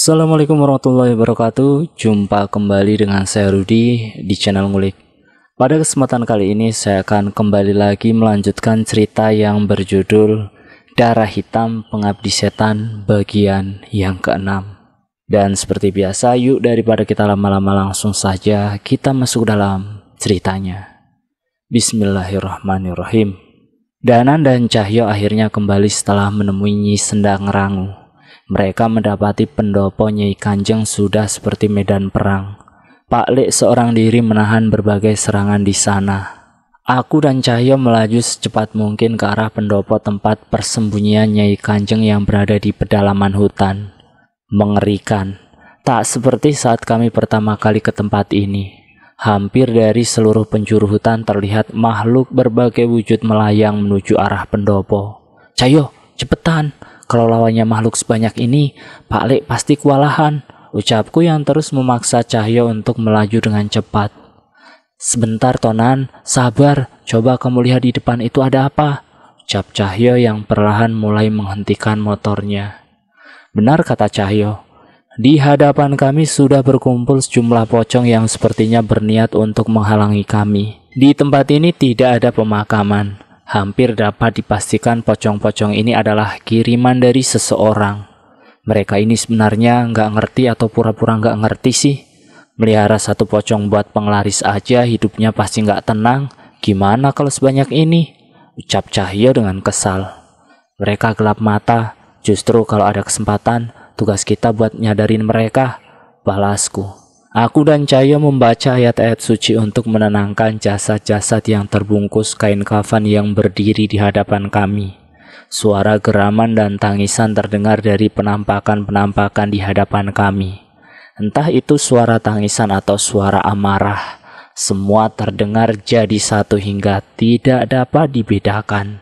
Assalamualaikum warahmatullahi wabarakatuh Jumpa kembali dengan saya Rudi di channel Ngulik Pada kesempatan kali ini saya akan kembali lagi melanjutkan cerita yang berjudul Darah Hitam Pengabdi Setan bagian yang keenam Dan seperti biasa yuk daripada kita lama-lama langsung saja kita masuk dalam ceritanya Bismillahirrahmanirrahim Danan dan Cahyo akhirnya kembali setelah menemui Sendang Rangu mereka mendapati pendopo Nyai Kanjeng sudah seperti medan perang. Pak Lek seorang diri menahan berbagai serangan di sana. Aku dan Cahyo melaju secepat mungkin ke arah pendopo tempat persembunyian Nyai Kanjeng yang berada di pedalaman hutan. Mengerikan. Tak seperti saat kami pertama kali ke tempat ini. Hampir dari seluruh penjuru hutan terlihat makhluk berbagai wujud melayang menuju arah pendopo. Cahyo, cepetan! Kalau lawannya makhluk sebanyak ini, Pak Lek pasti kewalahan, ucapku yang terus memaksa Cahyo untuk melaju dengan cepat. Sebentar Tonan, sabar, coba kamu lihat di depan itu ada apa, ucap Cahyo yang perlahan mulai menghentikan motornya. Benar kata Cahyo, di hadapan kami sudah berkumpul sejumlah pocong yang sepertinya berniat untuk menghalangi kami. Di tempat ini tidak ada pemakaman hampir dapat dipastikan pocong-pocong ini adalah kiriman dari seseorang. Mereka ini sebenarnya nggak ngerti atau pura-pura nggak ngerti sih. Melihara satu pocong buat penglaris aja hidupnya pasti nggak tenang. Gimana kalau sebanyak ini? Ucap Cahyo dengan kesal. Mereka gelap mata. Justru kalau ada kesempatan, tugas kita buat nyadarin mereka. Balasku. Aku dan Cahyo membaca ayat-ayat suci untuk menenangkan jasad-jasad yang terbungkus kain kafan yang berdiri di hadapan kami. Suara geraman dan tangisan terdengar dari penampakan-penampakan di hadapan kami. Entah itu suara tangisan atau suara amarah, semua terdengar jadi satu hingga tidak dapat dibedakan.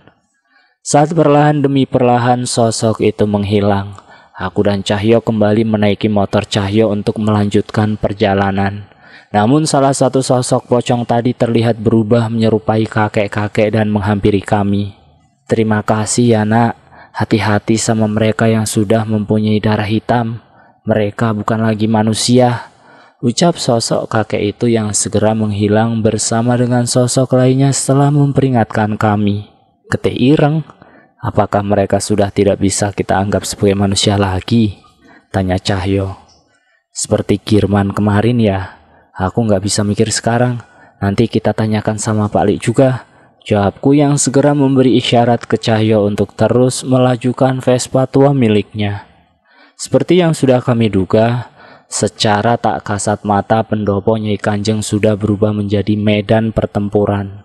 Saat perlahan demi perlahan sosok itu menghilang, Aku dan Cahyo kembali menaiki motor Cahyo untuk melanjutkan perjalanan. Namun salah satu sosok pocong tadi terlihat berubah menyerupai kakek-kakek dan menghampiri kami. Terima kasih ya nak, hati-hati sama mereka yang sudah mempunyai darah hitam. Mereka bukan lagi manusia. Ucap sosok kakek itu yang segera menghilang bersama dengan sosok lainnya setelah memperingatkan kami. Kete ireng, Apakah mereka sudah tidak bisa kita anggap sebagai manusia lagi? Tanya Cahyo. Seperti Kirman kemarin ya, aku nggak bisa mikir sekarang. Nanti kita tanyakan sama Pak Lik juga. Jawabku yang segera memberi isyarat ke Cahyo untuk terus melajukan Vespa tua miliknya. Seperti yang sudah kami duga, secara tak kasat mata pendopo Nyai Kanjeng sudah berubah menjadi medan pertempuran.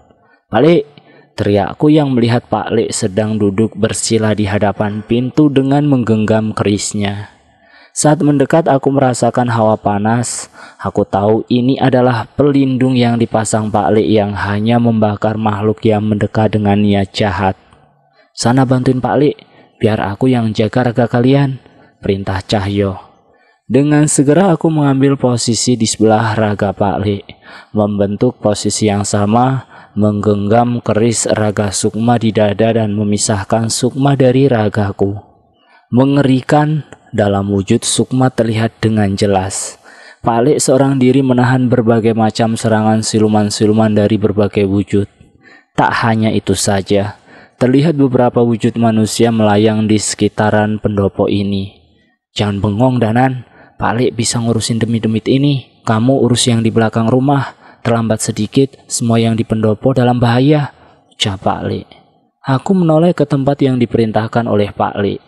Pak Lik, Teriakku yang melihat Pak Lek sedang duduk bersila di hadapan pintu dengan menggenggam kerisnya. Saat mendekat aku merasakan hawa panas. Aku tahu ini adalah pelindung yang dipasang Pak Lek yang hanya membakar makhluk yang mendekat dengan niat jahat. Sana bantuin Pak Lek, biar aku yang jaga raga kalian. Perintah Cahyo. Dengan segera aku mengambil posisi di sebelah raga Pak Lek, membentuk posisi yang sama menggenggam keris raga sukma di dada dan memisahkan sukma dari ragaku. Mengerikan dalam wujud sukma terlihat dengan jelas. Palik seorang diri menahan berbagai macam serangan siluman-siluman dari berbagai wujud. Tak hanya itu saja, terlihat beberapa wujud manusia melayang di sekitaran pendopo ini. Jangan bengong, Danan. Palik bisa ngurusin demi-demit ini. Kamu urus yang di belakang rumah terlambat sedikit, semua yang di pendopo dalam bahaya, ucap Pak Li. Aku menoleh ke tempat yang diperintahkan oleh Pak Li.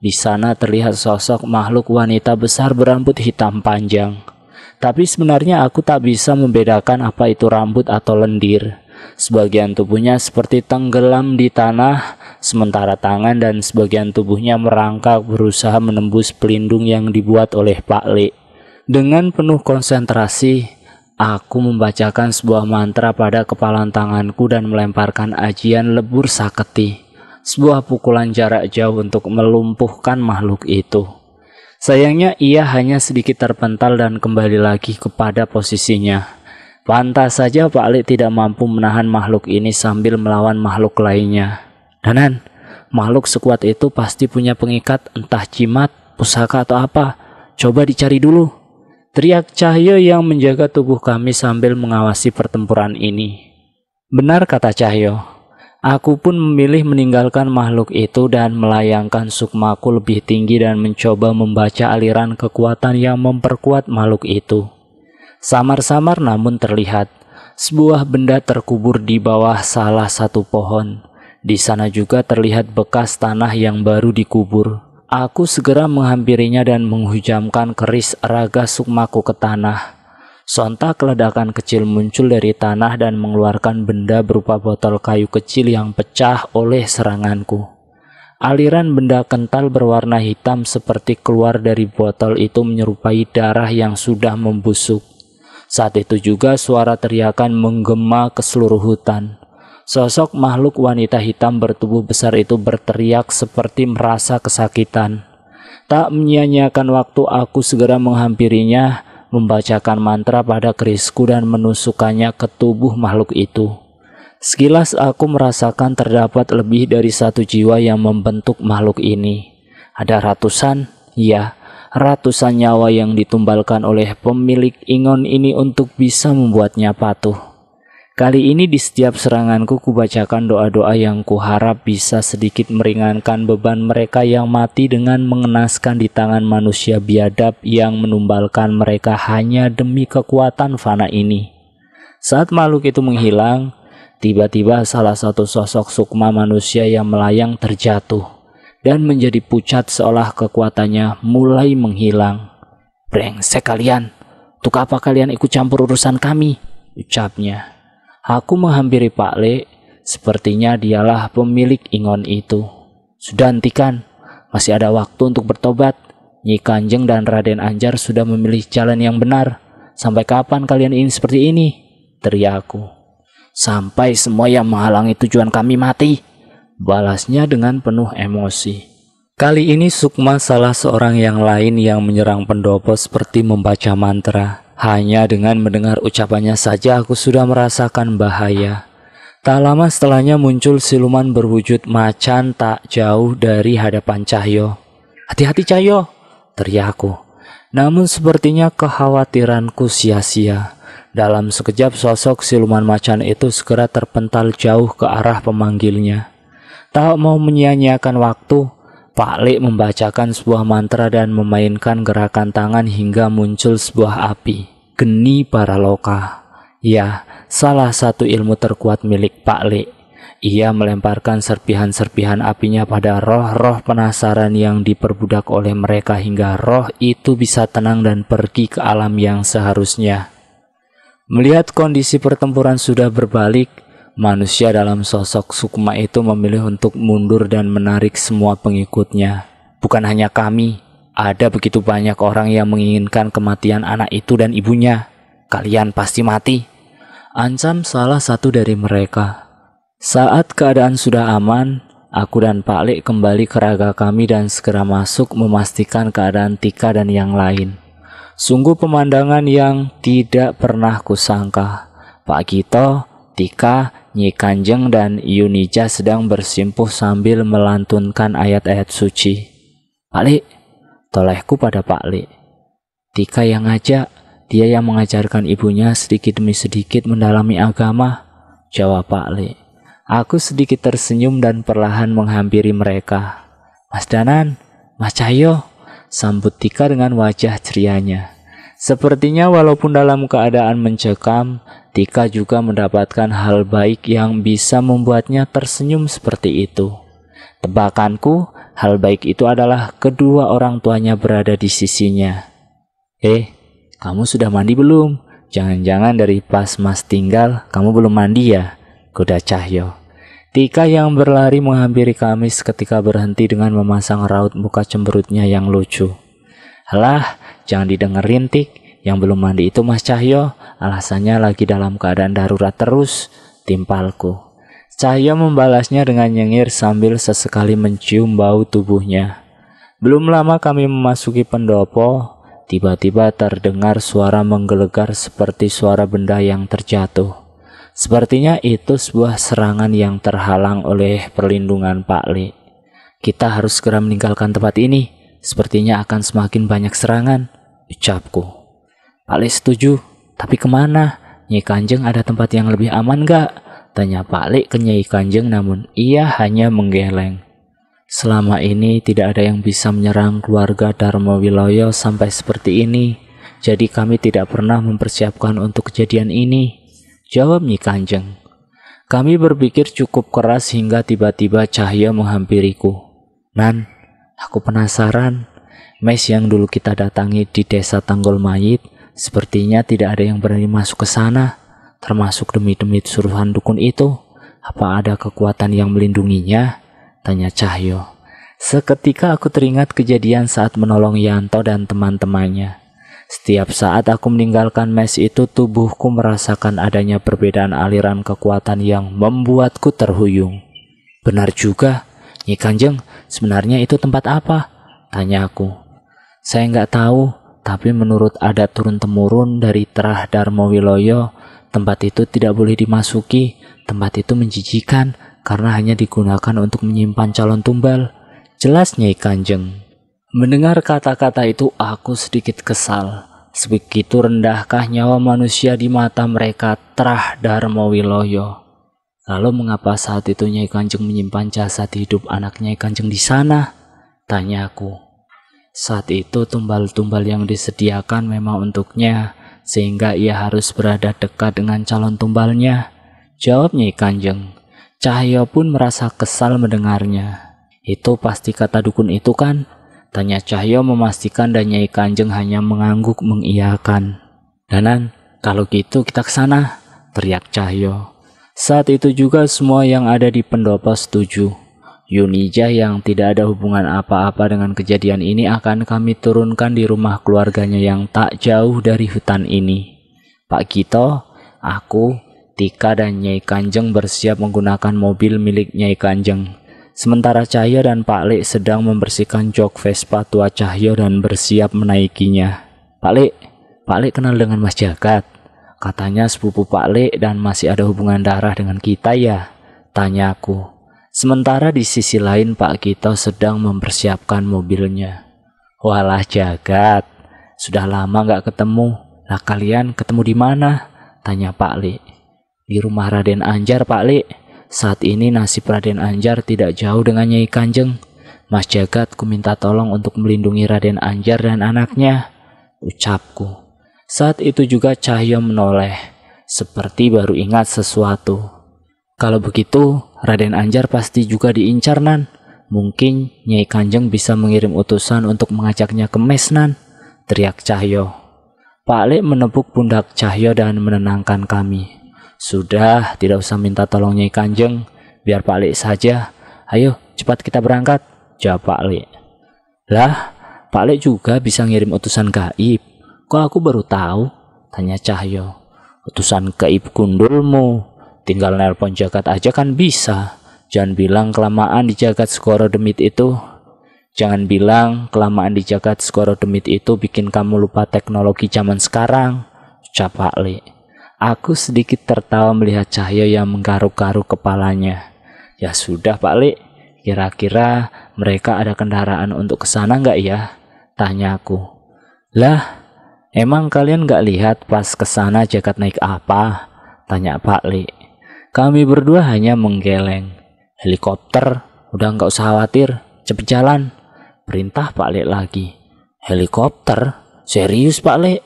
Di sana terlihat sosok makhluk wanita besar berambut hitam panjang. Tapi sebenarnya aku tak bisa membedakan apa itu rambut atau lendir. Sebagian tubuhnya seperti tenggelam di tanah, sementara tangan dan sebagian tubuhnya merangkak berusaha menembus pelindung yang dibuat oleh Pak Li. Dengan penuh konsentrasi, Aku membacakan sebuah mantra pada kepalan tanganku dan melemparkan ajian lebur saketi, sebuah pukulan jarak jauh untuk melumpuhkan makhluk itu. Sayangnya ia hanya sedikit terpental dan kembali lagi kepada posisinya. Pantas saja Pak Ali tidak mampu menahan makhluk ini sambil melawan makhluk lainnya. Danan, makhluk sekuat itu pasti punya pengikat entah jimat, pusaka atau apa. Coba dicari dulu. Teriak Cahyo yang menjaga tubuh kami sambil mengawasi pertempuran ini. Benar kata Cahyo. Aku pun memilih meninggalkan makhluk itu dan melayangkan sukmaku lebih tinggi dan mencoba membaca aliran kekuatan yang memperkuat makhluk itu. Samar-samar namun terlihat sebuah benda terkubur di bawah salah satu pohon. Di sana juga terlihat bekas tanah yang baru dikubur. Aku segera menghampirinya dan menghujamkan keris raga sukmaku ke tanah. Sontak ledakan kecil muncul dari tanah dan mengeluarkan benda berupa botol kayu kecil yang pecah oleh seranganku. Aliran benda kental berwarna hitam seperti keluar dari botol itu menyerupai darah yang sudah membusuk. Saat itu juga suara teriakan menggema ke seluruh hutan. Sosok makhluk wanita hitam bertubuh besar itu berteriak seperti merasa kesakitan. Tak menyia-nyiakan waktu aku segera menghampirinya, membacakan mantra pada kerisku dan menusukkannya ke tubuh makhluk itu. Sekilas aku merasakan terdapat lebih dari satu jiwa yang membentuk makhluk ini. Ada ratusan, ya, ratusan nyawa yang ditumbalkan oleh pemilik ingon ini untuk bisa membuatnya patuh. Kali ini di setiap seranganku kubacakan doa-doa yang kuharap bisa sedikit meringankan beban mereka yang mati dengan mengenaskan di tangan manusia biadab yang menumbalkan mereka hanya demi kekuatan fana ini. Saat makhluk itu menghilang, tiba-tiba salah satu sosok sukma manusia yang melayang terjatuh dan menjadi pucat seolah kekuatannya mulai menghilang. Brengsek kalian, untuk apa kalian ikut campur urusan kami? ucapnya. Aku menghampiri Pak Le, sepertinya dialah pemilik ingon itu. Sudah hentikan, masih ada waktu untuk bertobat. Nyi Kanjeng dan Raden Anjar sudah memilih jalan yang benar. Sampai kapan kalian ini seperti ini? Teriakku. Sampai semua yang menghalangi tujuan kami mati. Balasnya dengan penuh emosi. Kali ini Sukma salah seorang yang lain yang menyerang pendopo seperti membaca mantra. Hanya dengan mendengar ucapannya saja aku sudah merasakan bahaya. Tak lama setelahnya muncul siluman berwujud macan tak jauh dari hadapan Cahyo. Hati-hati Cahyo, teriakku. Namun sepertinya kekhawatiranku sia-sia. Dalam sekejap sosok siluman macan itu segera terpental jauh ke arah pemanggilnya. Tak mau menyia-nyiakan waktu, Pak Le membacakan sebuah mantra dan memainkan gerakan tangan hingga muncul sebuah api. Geni para loka. Ya, salah satu ilmu terkuat milik Pak Le. Ia melemparkan serpihan-serpihan apinya pada roh-roh penasaran yang diperbudak oleh mereka hingga roh itu bisa tenang dan pergi ke alam yang seharusnya. Melihat kondisi pertempuran sudah berbalik, Manusia dalam sosok Sukma itu memilih untuk mundur dan menarik semua pengikutnya. Bukan hanya kami, ada begitu banyak orang yang menginginkan kematian anak itu dan ibunya. Kalian pasti mati. Ancam salah satu dari mereka. Saat keadaan sudah aman, aku dan Pak Lek kembali ke raga kami dan segera masuk memastikan keadaan Tika dan yang lain. Sungguh pemandangan yang tidak pernah kusangka. Pak Gito, Tika, Nyi Kanjeng dan Yunija sedang bersimpuh sambil melantunkan ayat-ayat suci. Pak Li, tolehku pada Pak Li. Tika yang ngajak, dia yang mengajarkan ibunya sedikit demi sedikit mendalami agama, jawab Pak Li. Aku sedikit tersenyum dan perlahan menghampiri mereka. Mas Danan, Mas Cahyo, sambut Tika dengan wajah cerianya. Sepertinya walaupun dalam keadaan mencekam, Tika juga mendapatkan hal baik yang bisa membuatnya tersenyum seperti itu. Tebakanku, hal baik itu adalah kedua orang tuanya berada di sisinya. Eh, kamu sudah mandi belum? Jangan-jangan dari pas mas tinggal, kamu belum mandi ya? Kuda Cahyo. Tika yang berlari menghampiri Kamis ketika berhenti dengan memasang raut muka cemberutnya yang lucu lah jangan didengerin Tik. Yang belum mandi itu Mas Cahyo. Alasannya lagi dalam keadaan darurat terus. Timpalku. Cahyo membalasnya dengan nyengir sambil sesekali mencium bau tubuhnya. Belum lama kami memasuki pendopo, tiba-tiba terdengar suara menggelegar seperti suara benda yang terjatuh. Sepertinya itu sebuah serangan yang terhalang oleh perlindungan Pak Le. Kita harus segera meninggalkan tempat ini, Sepertinya akan semakin banyak serangan, ucapku. Pak setuju, tapi kemana? Nyai Kanjeng ada tempat yang lebih aman gak? Tanya Pak Lek ke Nyai Kanjeng namun ia hanya menggeleng. Selama ini tidak ada yang bisa menyerang keluarga Dharma Wiloyo sampai seperti ini. Jadi kami tidak pernah mempersiapkan untuk kejadian ini. Jawab Nyi Kanjeng. Kami berpikir cukup keras hingga tiba-tiba cahaya menghampiriku. Nan, Aku penasaran, mes yang dulu kita datangi di desa Tanggol Mayit, sepertinya tidak ada yang berani masuk ke sana, termasuk demi-demi suruhan dukun itu. Apa ada kekuatan yang melindunginya? Tanya Cahyo. Seketika aku teringat kejadian saat menolong Yanto dan teman-temannya. Setiap saat aku meninggalkan mes itu, tubuhku merasakan adanya perbedaan aliran kekuatan yang membuatku terhuyung. Benar juga, Nyi kanjeng, sebenarnya itu tempat apa? Tanya aku. Saya nggak tahu, tapi menurut adat turun-temurun dari Terah Darmo Wiloyo, tempat itu tidak boleh dimasuki. Tempat itu menjijikan karena hanya digunakan untuk menyimpan calon tumbal. Jelasnya kanjeng. Mendengar kata-kata itu aku sedikit kesal. Sebegitu rendahkah nyawa manusia di mata mereka Terah Darmo Wiloyo. Lalu mengapa saat itu Nyai Kanjeng menyimpan jasad hidup anak Nyai Kanjeng di sana? Tanya aku. Saat itu tumbal-tumbal yang disediakan memang untuknya, sehingga ia harus berada dekat dengan calon tumbalnya. Jawab Nyai Kanjeng. Cahyo pun merasa kesal mendengarnya. Itu pasti kata dukun itu kan? Tanya Cahyo memastikan dan Nyai Kanjeng hanya mengangguk mengiyakan. Danan, kalau gitu kita ke sana, teriak Cahyo. Saat itu juga semua yang ada di pendopo setuju. Yunijah yang tidak ada hubungan apa-apa dengan kejadian ini akan kami turunkan di rumah keluarganya yang tak jauh dari hutan ini. Pak Gito, aku, Tika dan Nyai Kanjeng bersiap menggunakan mobil milik Nyai Kanjeng. Sementara Cahyo dan Pak Lek sedang membersihkan jok Vespa tua Cahyo dan bersiap menaikinya. Pak Lek, Pak Lek kenal dengan Mas Jagat. Katanya sepupu Pak Le dan masih ada hubungan darah dengan kita ya, tanya aku. Sementara di sisi lain Pak Gito sedang mempersiapkan mobilnya. Walah jagat, sudah lama nggak ketemu. Lah kalian ketemu di mana? Tanya Pak Le. Di rumah Raden Anjar Pak Le. Saat ini nasib Raden Anjar tidak jauh dengan Nyai Kanjeng. Mas Jagat ku minta tolong untuk melindungi Raden Anjar dan anaknya. Ucapku. Saat itu juga Cahyo menoleh, seperti baru ingat sesuatu. Kalau begitu, Raden Anjar pasti juga diincar Nan. Mungkin Nyai Kanjeng bisa mengirim utusan untuk mengajaknya ke Mesnan, teriak Cahyo. Pak Lek menepuk pundak Cahyo dan menenangkan kami. Sudah, tidak usah minta tolong Nyai Kanjeng, biar Pak Lek saja. Ayo, cepat kita berangkat, jawab Pak Lek. Lah, Pak Lek juga bisa mengirim utusan gaib. Kok aku baru tahu? Tanya Cahyo. Utusan ke kundulmu. Tinggal nelpon jagat aja kan bisa. Jangan bilang kelamaan di jagat skoro demit itu. Jangan bilang kelamaan di jagat skoro demit itu bikin kamu lupa teknologi zaman sekarang. Ucap Pak Le. Aku sedikit tertawa melihat Cahyo yang menggaruk-garuk kepalanya. Ya sudah Pak Le, kira-kira mereka ada kendaraan untuk kesana sana nggak ya? Tanya aku. Lah, Emang kalian gak lihat pas kesana jaket naik apa? Tanya Pak Li. Kami berdua hanya menggeleng. Helikopter, udah gak usah khawatir, cepet jalan. Perintah Pak Li lagi. Helikopter? Serius Pak Li?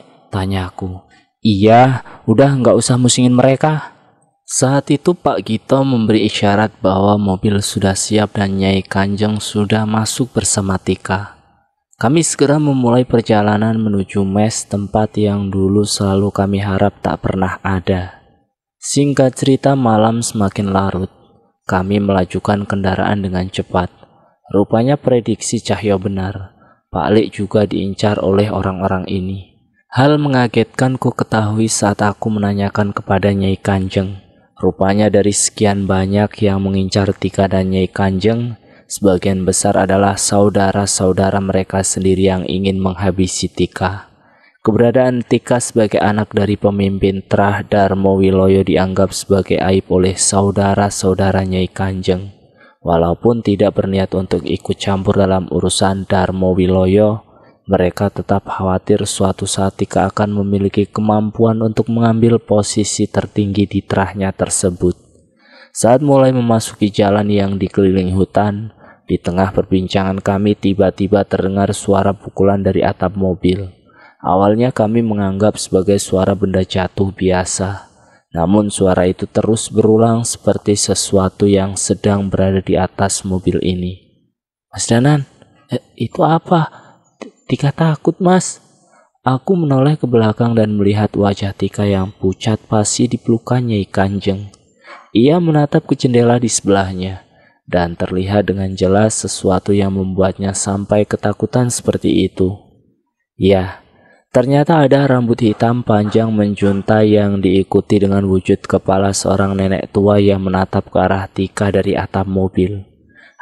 aku. Iya, udah gak usah musingin mereka. Saat itu Pak Gito memberi isyarat bahwa mobil sudah siap dan Nyai Kanjeng sudah masuk bersama Tika. Kami segera memulai perjalanan menuju mes tempat yang dulu selalu kami harap tak pernah ada. Singkat cerita malam semakin larut. Kami melajukan kendaraan dengan cepat. Rupanya prediksi Cahyo benar. Pak Lik juga diincar oleh orang-orang ini. Hal mengagetkan ku ketahui saat aku menanyakan kepada Nyai Kanjeng. Rupanya dari sekian banyak yang mengincar Tika dan Nyai Kanjeng, Sebagian besar adalah saudara-saudara mereka sendiri yang ingin menghabisi Tika. Keberadaan Tika sebagai anak dari pemimpin Trah Darmo Wiloyo dianggap sebagai aib oleh saudara-saudara Nyai Kanjeng. Walaupun tidak berniat untuk ikut campur dalam urusan Darmo Wiloyo, mereka tetap khawatir suatu saat Tika akan memiliki kemampuan untuk mengambil posisi tertinggi di terahnya tersebut. Saat mulai memasuki jalan yang dikelilingi hutan, di tengah perbincangan kami tiba-tiba terdengar suara pukulan dari atap mobil. Awalnya kami menganggap sebagai suara benda jatuh biasa. Namun suara itu terus berulang seperti sesuatu yang sedang berada di atas mobil ini. Mas Danan, eh, itu apa? Tika takut mas. Aku menoleh ke belakang dan melihat wajah Tika yang pucat pasti di pelukannya Kanjeng. Ia menatap ke jendela di sebelahnya dan terlihat dengan jelas sesuatu yang membuatnya sampai ketakutan seperti itu. Ya, ternyata ada rambut hitam panjang menjuntai yang diikuti dengan wujud kepala seorang nenek tua yang menatap ke arah Tika dari atap mobil.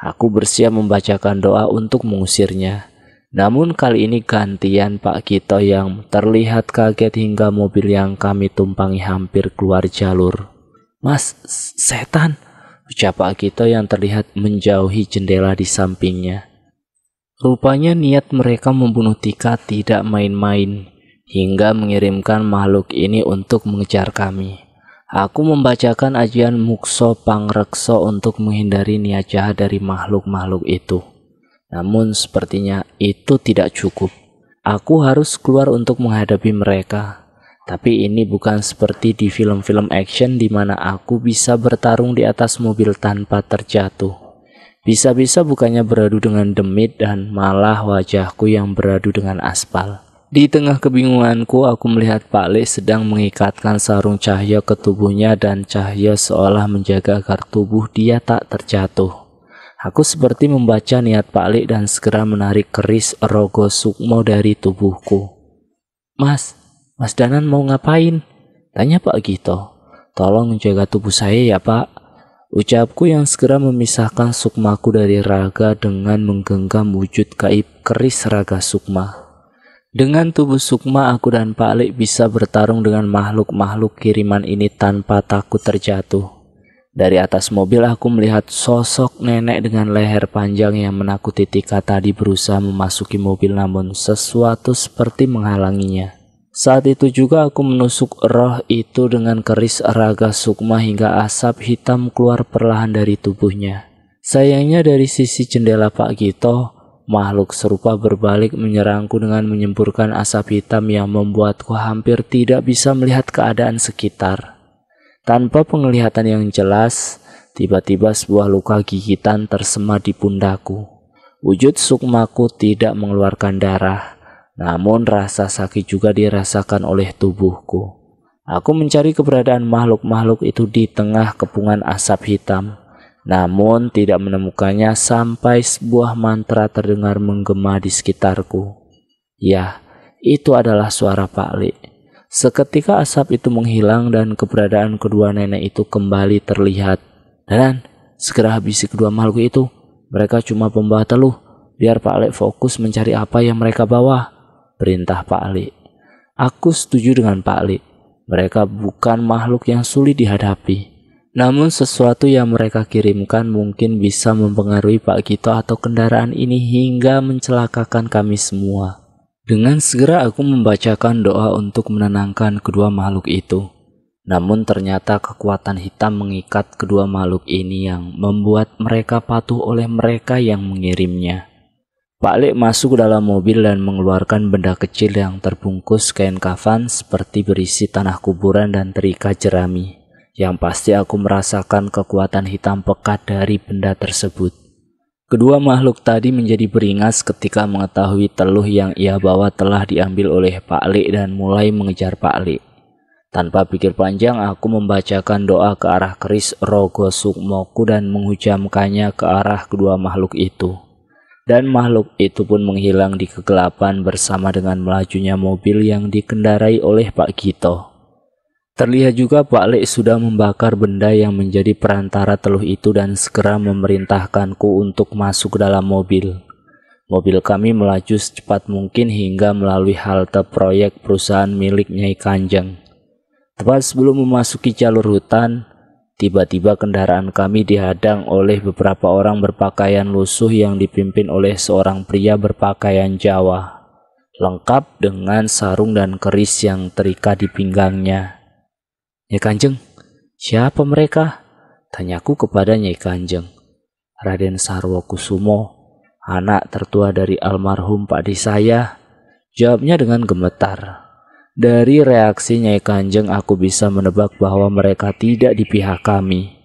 Aku bersiap membacakan doa untuk mengusirnya. Namun kali ini gantian Pak Kito yang terlihat kaget hingga mobil yang kami tumpangi hampir keluar jalur. Mas, setan, ucap Akito yang terlihat menjauhi jendela di sampingnya. Rupanya niat mereka membunuh Tika tidak main-main, hingga mengirimkan makhluk ini untuk mengejar kami. Aku membacakan ajian Mukso Pangrekso untuk menghindari niat jahat dari makhluk-makhluk itu. Namun sepertinya itu tidak cukup. Aku harus keluar untuk menghadapi mereka. Tapi ini bukan seperti di film-film action di mana aku bisa bertarung di atas mobil tanpa terjatuh. Bisa-bisa bukannya beradu dengan demit dan malah wajahku yang beradu dengan aspal. Di tengah kebingunganku, aku melihat Pak Le sedang mengikatkan sarung cahaya ke tubuhnya dan cahaya seolah menjaga agar tubuh dia tak terjatuh. Aku seperti membaca niat Pak Le dan segera menarik keris rogo sukmo dari tubuhku. Mas, Mas Danan mau ngapain? Tanya Pak Gito. Tolong jaga tubuh saya ya Pak. Ucapku yang segera memisahkan sukmaku dari raga dengan menggenggam wujud gaib keris raga sukma. Dengan tubuh sukma, aku dan Pak Lik bisa bertarung dengan makhluk-makhluk kiriman ini tanpa takut terjatuh. Dari atas mobil aku melihat sosok nenek dengan leher panjang yang menakuti Tika tadi berusaha memasuki mobil namun sesuatu seperti menghalanginya. Saat itu juga aku menusuk roh itu dengan keris raga sukma hingga asap hitam keluar perlahan dari tubuhnya. Sayangnya dari sisi jendela Pak Gito, makhluk serupa berbalik menyerangku dengan menyemburkan asap hitam yang membuatku hampir tidak bisa melihat keadaan sekitar. Tanpa penglihatan yang jelas, tiba-tiba sebuah luka gigitan tersemat di pundaku. Wujud sukmaku tidak mengeluarkan darah, namun rasa sakit juga dirasakan oleh tubuhku. Aku mencari keberadaan makhluk-makhluk itu di tengah kepungan asap hitam. Namun tidak menemukannya sampai sebuah mantra terdengar menggema di sekitarku. Ya, itu adalah suara Pak Lik. Seketika asap itu menghilang dan keberadaan kedua nenek itu kembali terlihat. Dan segera habisi kedua makhluk itu. Mereka cuma pembawa teluh, biar Pak Lek fokus mencari apa yang mereka bawa perintah Pak Li. Aku setuju dengan Pak Li. Mereka bukan makhluk yang sulit dihadapi. Namun sesuatu yang mereka kirimkan mungkin bisa mempengaruhi Pak Gito atau kendaraan ini hingga mencelakakan kami semua. Dengan segera aku membacakan doa untuk menenangkan kedua makhluk itu. Namun ternyata kekuatan hitam mengikat kedua makhluk ini yang membuat mereka patuh oleh mereka yang mengirimnya. Pak Lek masuk ke dalam mobil dan mengeluarkan benda kecil yang terbungkus kain kafan seperti berisi tanah kuburan dan terikat jerami. Yang pasti aku merasakan kekuatan hitam pekat dari benda tersebut. Kedua makhluk tadi menjadi beringas ketika mengetahui teluh yang ia bawa telah diambil oleh Pak Lek dan mulai mengejar Pak Lek. Tanpa pikir panjang, aku membacakan doa ke arah keris Rogo Sukmoku dan menghujamkannya ke arah kedua makhluk itu dan makhluk itu pun menghilang di kegelapan bersama dengan melajunya mobil yang dikendarai oleh Pak Gito. Terlihat juga Pak Lek sudah membakar benda yang menjadi perantara teluh itu dan segera memerintahkanku untuk masuk ke dalam mobil. Mobil kami melaju secepat mungkin hingga melalui halte proyek perusahaan milik Nyai Kanjeng. Tepat sebelum memasuki jalur hutan, Tiba-tiba kendaraan kami dihadang oleh beberapa orang berpakaian lusuh yang dipimpin oleh seorang pria berpakaian Jawa, lengkap dengan sarung dan keris yang terikat di pinggangnya. Nyai Kanjeng, siapa mereka? Tanyaku kepada Nyai Kanjeng. Raden Sarwo Kusumo, anak tertua dari almarhum Pak Disaya. jawabnya dengan gemetar. Dari reaksi Nyai Kanjeng aku bisa menebak bahwa mereka tidak di pihak kami.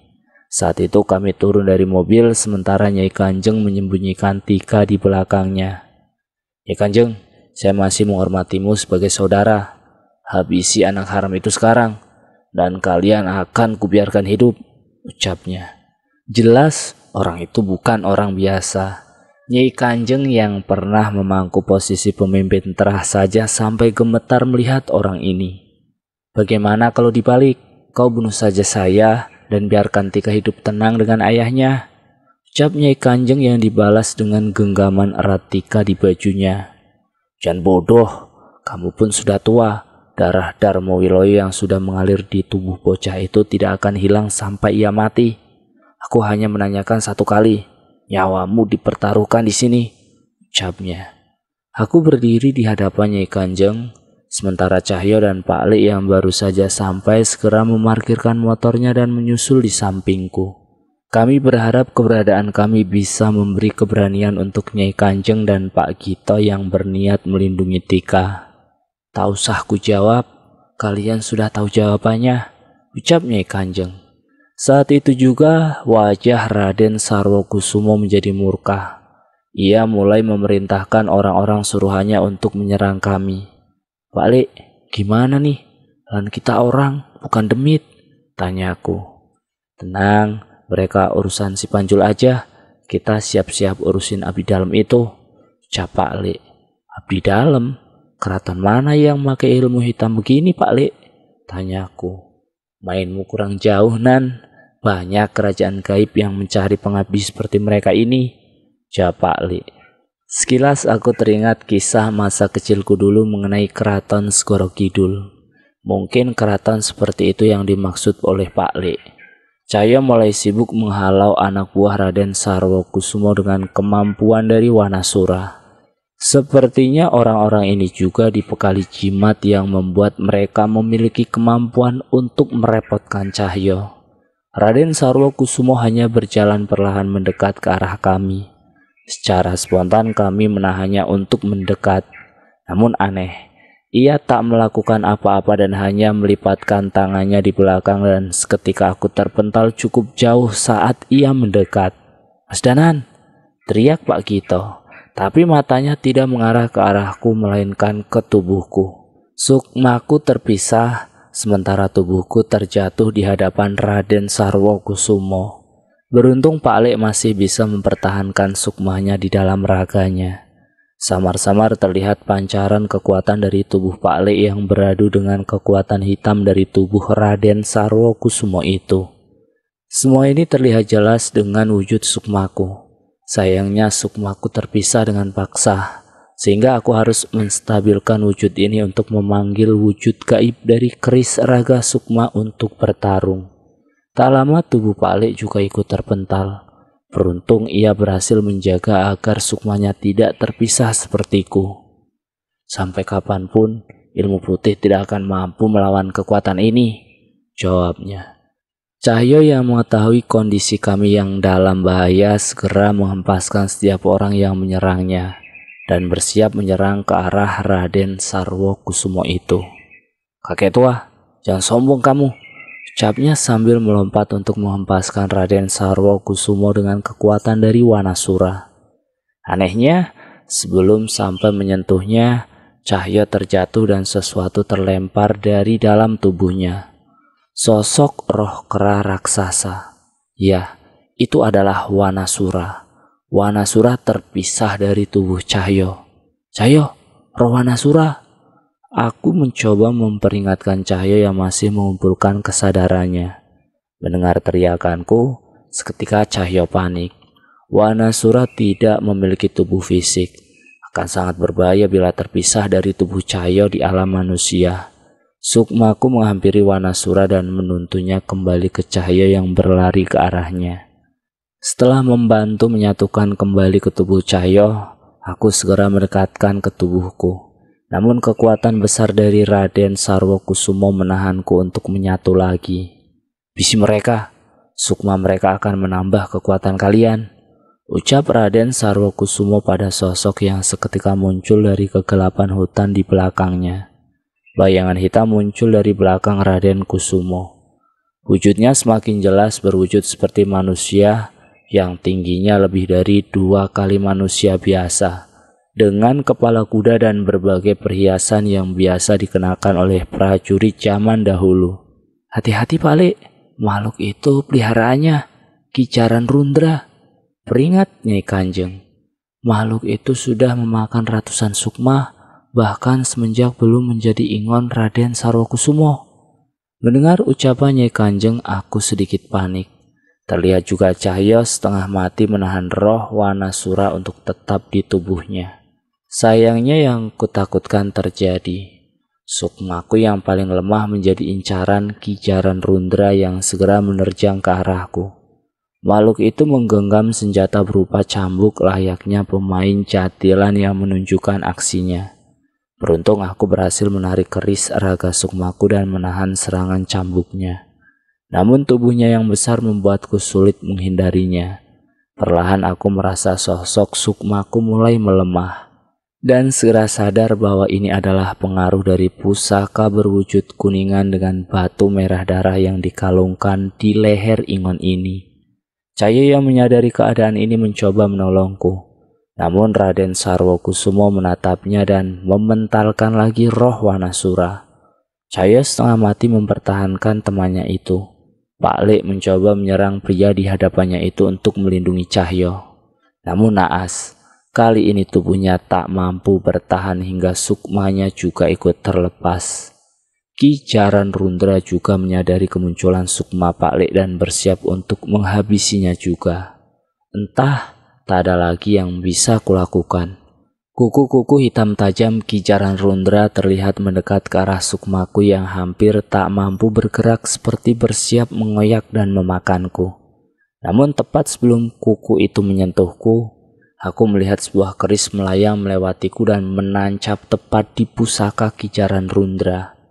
Saat itu kami turun dari mobil sementara Nyai Kanjeng menyembunyikan Tika di belakangnya. Nyai Kanjeng, saya masih menghormatimu sebagai saudara. Habisi anak haram itu sekarang dan kalian akan kubiarkan hidup, ucapnya. Jelas orang itu bukan orang biasa. Nyai Kanjeng yang pernah memangku posisi pemimpin terah saja sampai gemetar melihat orang ini. Bagaimana kalau dibalik? Kau bunuh saja saya dan biarkan Tika hidup tenang dengan ayahnya. Ucap Nyai Kanjeng yang dibalas dengan genggaman erat Tika di bajunya. Jangan bodoh, kamu pun sudah tua. Darah Darmo Wiloyo yang sudah mengalir di tubuh bocah itu tidak akan hilang sampai ia mati. Aku hanya menanyakan satu kali, Nyawamu dipertaruhkan di sini, ucapnya. Aku berdiri di hadapannya Kanjeng, sementara Cahyo dan Pak Lik yang baru saja sampai segera memarkirkan motornya dan menyusul di sampingku. Kami berharap keberadaan kami bisa memberi keberanian untuk Nyai Kanjeng dan Pak Gito yang berniat melindungi Tika. Tak usah ku jawab, kalian sudah tahu jawabannya, ucap Nyai Kanjeng. Saat itu juga wajah Raden Sarwokusumo menjadi murka. Ia mulai memerintahkan orang-orang suruhannya untuk menyerang kami. Pak Le, gimana nih? Lan kita orang, bukan demit, tanyaku. Tenang, mereka urusan si Panjul aja. Kita siap-siap urusin abdi dalam itu. Ucap Pak Le. Abdi dalam? Keraton mana yang pakai ilmu hitam begini Pak Le? Tanyaku. Mainmu kurang jauh, Nan. Banyak kerajaan gaib yang mencari pengabdi seperti mereka ini, jawab Pak Li. Sekilas aku teringat kisah masa kecilku dulu mengenai keraton Segoro Kidul. Mungkin keraton seperti itu yang dimaksud oleh Pak Li. Cahaya mulai sibuk menghalau anak buah Raden Sarwokusumo dengan kemampuan dari Wanasura. Sepertinya orang-orang ini juga dipekali jimat yang membuat mereka memiliki kemampuan untuk merepotkan Cahyo. Raden Sarwo Kusumo hanya berjalan perlahan mendekat ke arah kami. Secara spontan kami menahannya untuk mendekat. Namun aneh, ia tak melakukan apa-apa dan hanya melipatkan tangannya di belakang dan seketika aku terpental cukup jauh saat ia mendekat. Mas Danan, teriak Pak Gito tapi matanya tidak mengarah ke arahku melainkan ke tubuhku. Sukmaku terpisah, sementara tubuhku terjatuh di hadapan Raden Sarwo Kusumo. Beruntung Pak Lek masih bisa mempertahankan sukmanya di dalam raganya. Samar-samar terlihat pancaran kekuatan dari tubuh Pak Lek yang beradu dengan kekuatan hitam dari tubuh Raden Sarwo Kusumo itu. Semua ini terlihat jelas dengan wujud sukmaku. Sayangnya Sukma sukmaku terpisah dengan paksa, sehingga aku harus menstabilkan wujud ini untuk memanggil wujud gaib dari keris raga sukma untuk bertarung. Tak lama tubuh Pak Palik juga ikut terpental. Beruntung ia berhasil menjaga agar sukmanya tidak terpisah sepertiku. Sampai kapanpun, ilmu putih tidak akan mampu melawan kekuatan ini, jawabnya. Cahyo yang mengetahui kondisi kami yang dalam bahaya segera menghempaskan setiap orang yang menyerangnya dan bersiap menyerang ke arah Raden Sarwo Kusumo itu. Kakek tua, jangan sombong kamu, ucapnya sambil melompat untuk menghempaskan Raden Sarwo Kusumo dengan kekuatan dari Wanasura. Anehnya, sebelum sampai menyentuhnya, Cahyo terjatuh dan sesuatu terlempar dari dalam tubuhnya. Sosok roh kera raksasa. Ya, itu adalah Wanasura. Wanasura terpisah dari tubuh Cahyo. Cahyo, roh Wanasura. Aku mencoba memperingatkan Cahyo yang masih mengumpulkan kesadarannya. Mendengar teriakanku, seketika Cahyo panik. Wanasura tidak memiliki tubuh fisik. Akan sangat berbahaya bila terpisah dari tubuh Cahyo di alam manusia. Sukmaku menghampiri Wanasura dan menuntunnya kembali ke cahaya yang berlari ke arahnya. Setelah membantu menyatukan kembali ke tubuh Cahyo, aku segera mendekatkan ke tubuhku. Namun kekuatan besar dari Raden Sarwo Kusumo menahanku untuk menyatu lagi. Bisi mereka, sukma mereka akan menambah kekuatan kalian. Ucap Raden Sarwo Kusumo pada sosok yang seketika muncul dari kegelapan hutan di belakangnya. Bayangan hitam muncul dari belakang Raden Kusumo. Wujudnya semakin jelas berwujud seperti manusia yang tingginya lebih dari dua kali manusia biasa, dengan kepala kuda dan berbagai perhiasan yang biasa dikenakan oleh prajurit zaman dahulu. Hati-hati balik, makhluk itu peliharaannya, kicaran rundra. Peringat Nyai Kanjeng, makhluk itu sudah memakan ratusan sukma bahkan semenjak belum menjadi ingon Raden Sarwokusumo. Mendengar ucapannya Kanjeng, aku sedikit panik. Terlihat juga Cahyo setengah mati menahan roh Wanasura untuk tetap di tubuhnya. Sayangnya yang kutakutkan terjadi. Sukmaku yang paling lemah menjadi incaran kijaran rundra yang segera menerjang ke arahku. Makhluk itu menggenggam senjata berupa cambuk layaknya pemain catilan yang menunjukkan aksinya. Beruntung aku berhasil menarik keris raga sukmaku dan menahan serangan cambuknya. Namun tubuhnya yang besar membuatku sulit menghindarinya. Perlahan aku merasa sosok sukmaku mulai melemah. Dan segera sadar bahwa ini adalah pengaruh dari pusaka berwujud kuningan dengan batu merah darah yang dikalungkan di leher Ingon ini. Cahaya yang menyadari keadaan ini mencoba menolongku. Namun Raden Sarwokusumo menatapnya dan mementalkan lagi roh Wanasura. Cahaya setengah mati mempertahankan temannya itu. Pak Lek mencoba menyerang pria di hadapannya itu untuk melindungi Cahyo. Namun naas, kali ini tubuhnya tak mampu bertahan hingga sukmanya juga ikut terlepas. Ki Jaran Rundra juga menyadari kemunculan sukma Pak Lek dan bersiap untuk menghabisinya juga. Entah Tak ada lagi yang bisa kulakukan. Kuku-kuku hitam tajam kijaran rundra terlihat mendekat ke arah sukmaku yang hampir tak mampu bergerak seperti bersiap mengoyak dan memakanku. Namun tepat sebelum kuku itu menyentuhku, aku melihat sebuah keris melayang melewatiku dan menancap tepat di pusaka kijaran rundra.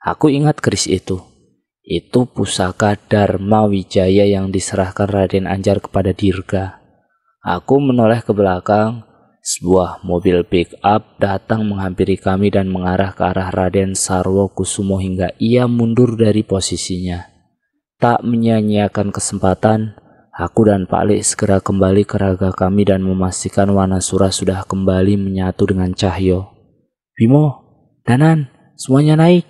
Aku ingat keris itu. Itu pusaka Dharma Wijaya yang diserahkan Raden Anjar kepada Dirga. Aku menoleh ke belakang, sebuah mobil pick-up datang menghampiri kami dan mengarah ke arah Raden Sarwo Kusumo hingga ia mundur dari posisinya. Tak menyia-nyiakan kesempatan, aku dan Pak Lik segera kembali ke raga kami dan memastikan Wanasura sudah kembali menyatu dengan Cahyo. Bimo, Danan, semuanya naik.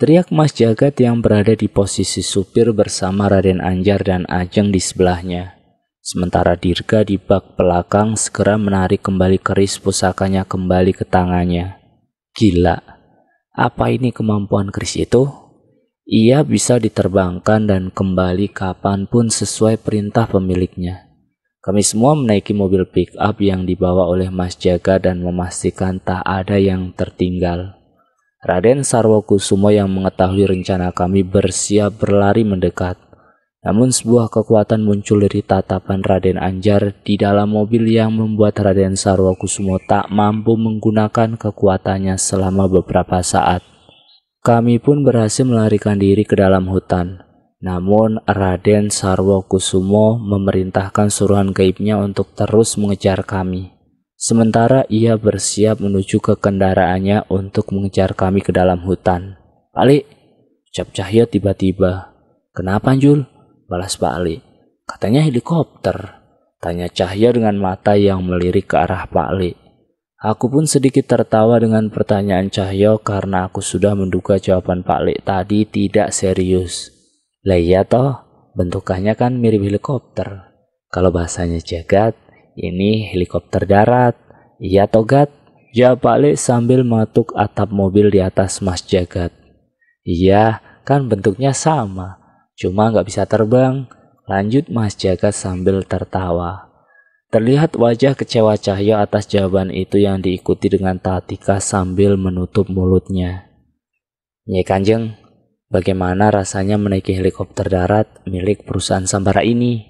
Teriak Mas Jagat yang berada di posisi supir bersama Raden Anjar dan Ajeng di sebelahnya. Sementara Dirga di bak belakang segera menarik kembali keris pusakanya kembali ke tangannya. Gila, apa ini kemampuan keris itu? Ia bisa diterbangkan dan kembali kapanpun sesuai perintah pemiliknya. Kami semua menaiki mobil pick-up yang dibawa oleh Mas Jaga dan memastikan tak ada yang tertinggal. Raden Sarwokusumo yang mengetahui rencana kami bersiap berlari mendekat. Namun sebuah kekuatan muncul dari tatapan Raden Anjar di dalam mobil yang membuat Raden Kusumo tak mampu menggunakan kekuatannya selama beberapa saat. Kami pun berhasil melarikan diri ke dalam hutan. Namun Raden Sarwokusumo memerintahkan suruhan gaibnya untuk terus mengejar kami. Sementara ia bersiap menuju ke kendaraannya untuk mengejar kami ke dalam hutan. Ali, Ucap Cahya tiba-tiba. Kenapa Jul? balas Pak Ali, Katanya helikopter. Tanya Cahya dengan mata yang melirik ke arah Pak Ali. Aku pun sedikit tertawa dengan pertanyaan Cahyo karena aku sudah menduga jawaban Pak Li tadi tidak serius. Lah iya toh, bentukannya kan mirip helikopter. Kalau bahasanya jagat, ini helikopter darat. Iya toh Gat? Jawab ya, Pak Li sambil mengetuk atap mobil di atas Mas Jagat. Iya, kan bentuknya sama. Cuma nggak bisa terbang, lanjut Mas Jaka sambil tertawa. Terlihat wajah kecewa Cahyo atas jawaban itu yang diikuti dengan Tatika sambil menutup mulutnya. Nyai Kanjeng, bagaimana rasanya menaiki helikopter darat milik perusahaan Sambara ini?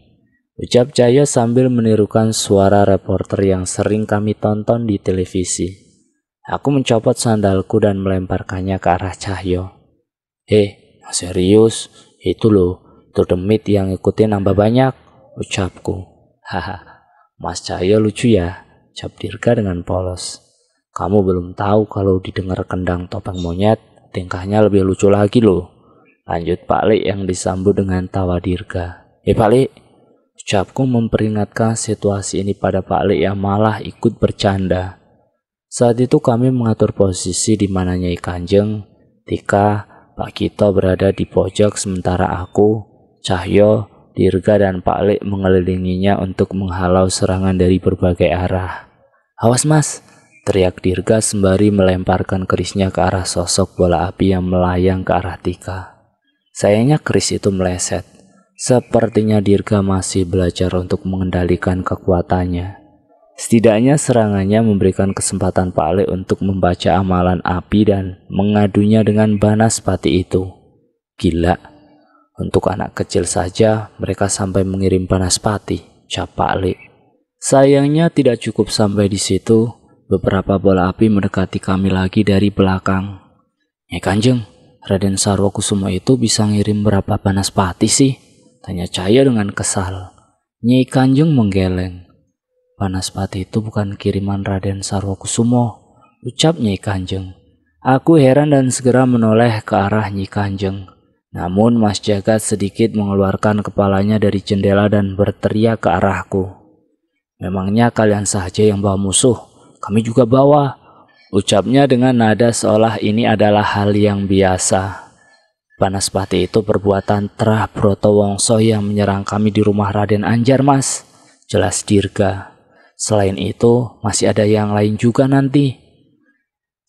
Ucap Cahyo sambil menirukan suara reporter yang sering kami tonton di televisi. Aku mencopot sandalku dan melemparkannya ke arah Cahyo. Eh, serius, itu loh, turdemit yang ikutin nambah banyak, ucapku. Haha, Mas Cahyo lucu ya, ucap Dirga dengan polos. Kamu belum tahu kalau didengar kendang topeng monyet, tingkahnya lebih lucu lagi loh. Lanjut Pak Li yang disambut dengan tawa Dirga. Eh Pak Li, ucapku memperingatkan situasi ini pada Pak Li yang malah ikut bercanda. Saat itu kami mengatur posisi di mana Nyai Kanjeng, Tika, Pak Kito berada di pojok sementara aku, Cahyo, Dirga dan Pak Lek mengelilinginya untuk menghalau serangan dari berbagai arah. Awas mas, teriak Dirga sembari melemparkan kerisnya ke arah sosok bola api yang melayang ke arah Tika. Sayangnya keris itu meleset. Sepertinya Dirga masih belajar untuk mengendalikan kekuatannya. Setidaknya serangannya memberikan kesempatan Pak Ale untuk membaca amalan api dan mengadunya dengan banaspati itu. Gila, untuk anak kecil saja mereka sampai mengirim banaspati, cap Pak Ale. Sayangnya tidak cukup sampai di situ, beberapa bola api mendekati kami lagi dari belakang. Ya kanjeng, Raden semua itu bisa ngirim berapa banaspati sih? Tanya Cahaya dengan kesal. Nyai Kanjeng menggeleng. Panaspati itu bukan kiriman Raden Sarwokusumo, ucap Nyai Kanjeng. Aku heran dan segera menoleh ke arah Nyi Kanjeng. Namun Mas Jagat sedikit mengeluarkan kepalanya dari jendela dan berteriak ke arahku. Memangnya kalian saja yang bawa musuh, kami juga bawa. Ucapnya dengan nada seolah ini adalah hal yang biasa. Panaspati itu perbuatan terah Broto Wongso yang menyerang kami di rumah Raden Anjar, Mas. Jelas Dirga. Selain itu, masih ada yang lain juga nanti.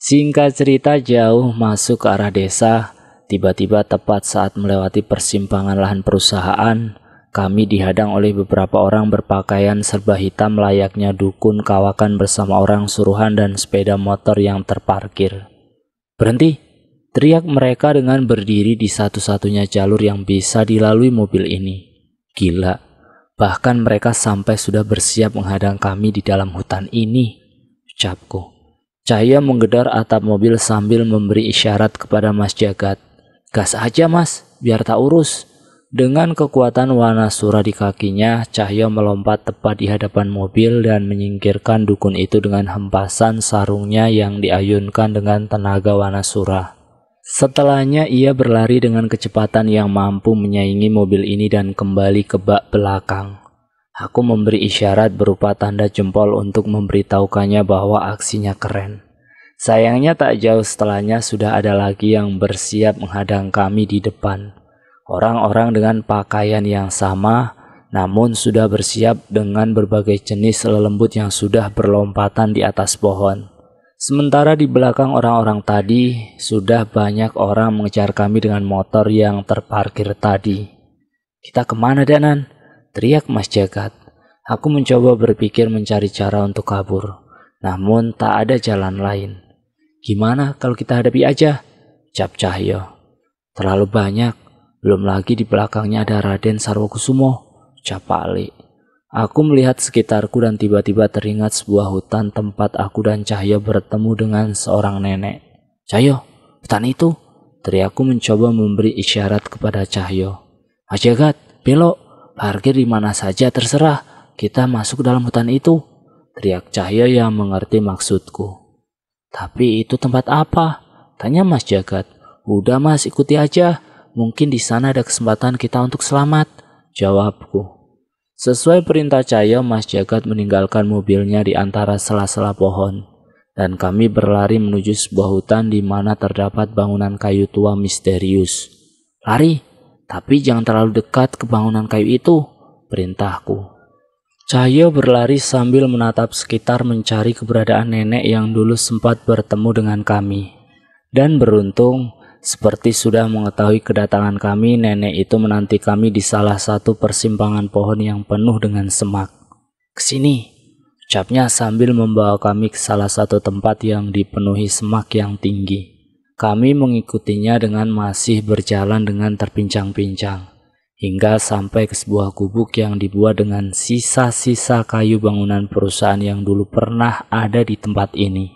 Singkat cerita jauh masuk ke arah desa, tiba-tiba tepat saat melewati persimpangan lahan perusahaan, kami dihadang oleh beberapa orang berpakaian serba hitam layaknya dukun kawakan bersama orang suruhan dan sepeda motor yang terparkir. Berhenti! Teriak mereka dengan berdiri di satu-satunya jalur yang bisa dilalui mobil ini. Gila, Bahkan mereka sampai sudah bersiap menghadang kami di dalam hutan ini, ucapku. Cahaya menggedar atap mobil sambil memberi isyarat kepada Mas Jagat. Gas aja mas, biar tak urus. Dengan kekuatan Wanasura di kakinya, Cahyo melompat tepat di hadapan mobil dan menyingkirkan dukun itu dengan hempasan sarungnya yang diayunkan dengan tenaga Wanasura. Setelahnya ia berlari dengan kecepatan yang mampu menyaingi mobil ini dan kembali ke bak belakang. Aku memberi isyarat berupa tanda jempol untuk memberitahukannya bahwa aksinya keren. Sayangnya tak jauh setelahnya sudah ada lagi yang bersiap menghadang kami di depan. Orang-orang dengan pakaian yang sama namun sudah bersiap dengan berbagai jenis lelembut yang sudah berlompatan di atas pohon. Sementara di belakang orang-orang tadi, sudah banyak orang mengejar kami dengan motor yang terparkir tadi. Kita kemana, Danan? Teriak Mas Jagat. Aku mencoba berpikir mencari cara untuk kabur. Namun tak ada jalan lain. Gimana kalau kita hadapi aja? Cap Cahyo. Terlalu banyak. Belum lagi di belakangnya ada Raden Sarwokusumo. Cap Ali. Aku melihat sekitarku dan tiba-tiba teringat sebuah hutan tempat aku dan Cahyo bertemu dengan seorang nenek. Cahyo, hutan itu! Teriakku mencoba memberi isyarat kepada Cahyo. Ajagat, belok, parkir di mana saja terserah, kita masuk dalam hutan itu. Teriak Cahyo yang mengerti maksudku. Tapi itu tempat apa? Tanya Mas Jagat. Udah mas, ikuti aja. Mungkin di sana ada kesempatan kita untuk selamat. Jawabku. Sesuai perintah Cahyo, Mas Jagat meninggalkan mobilnya di antara sela-sela pohon, dan kami berlari menuju sebuah hutan di mana terdapat bangunan kayu tua misterius. Lari, tapi jangan terlalu dekat ke bangunan kayu itu, perintahku. Cahyo berlari sambil menatap sekitar mencari keberadaan nenek yang dulu sempat bertemu dengan kami. Dan beruntung, seperti sudah mengetahui kedatangan kami, nenek itu menanti kami di salah satu persimpangan pohon yang penuh dengan semak. Kesini, ucapnya sambil membawa kami ke salah satu tempat yang dipenuhi semak yang tinggi. Kami mengikutinya dengan masih berjalan dengan terpincang-pincang, hingga sampai ke sebuah kubuk yang dibuat dengan sisa-sisa kayu bangunan perusahaan yang dulu pernah ada di tempat ini.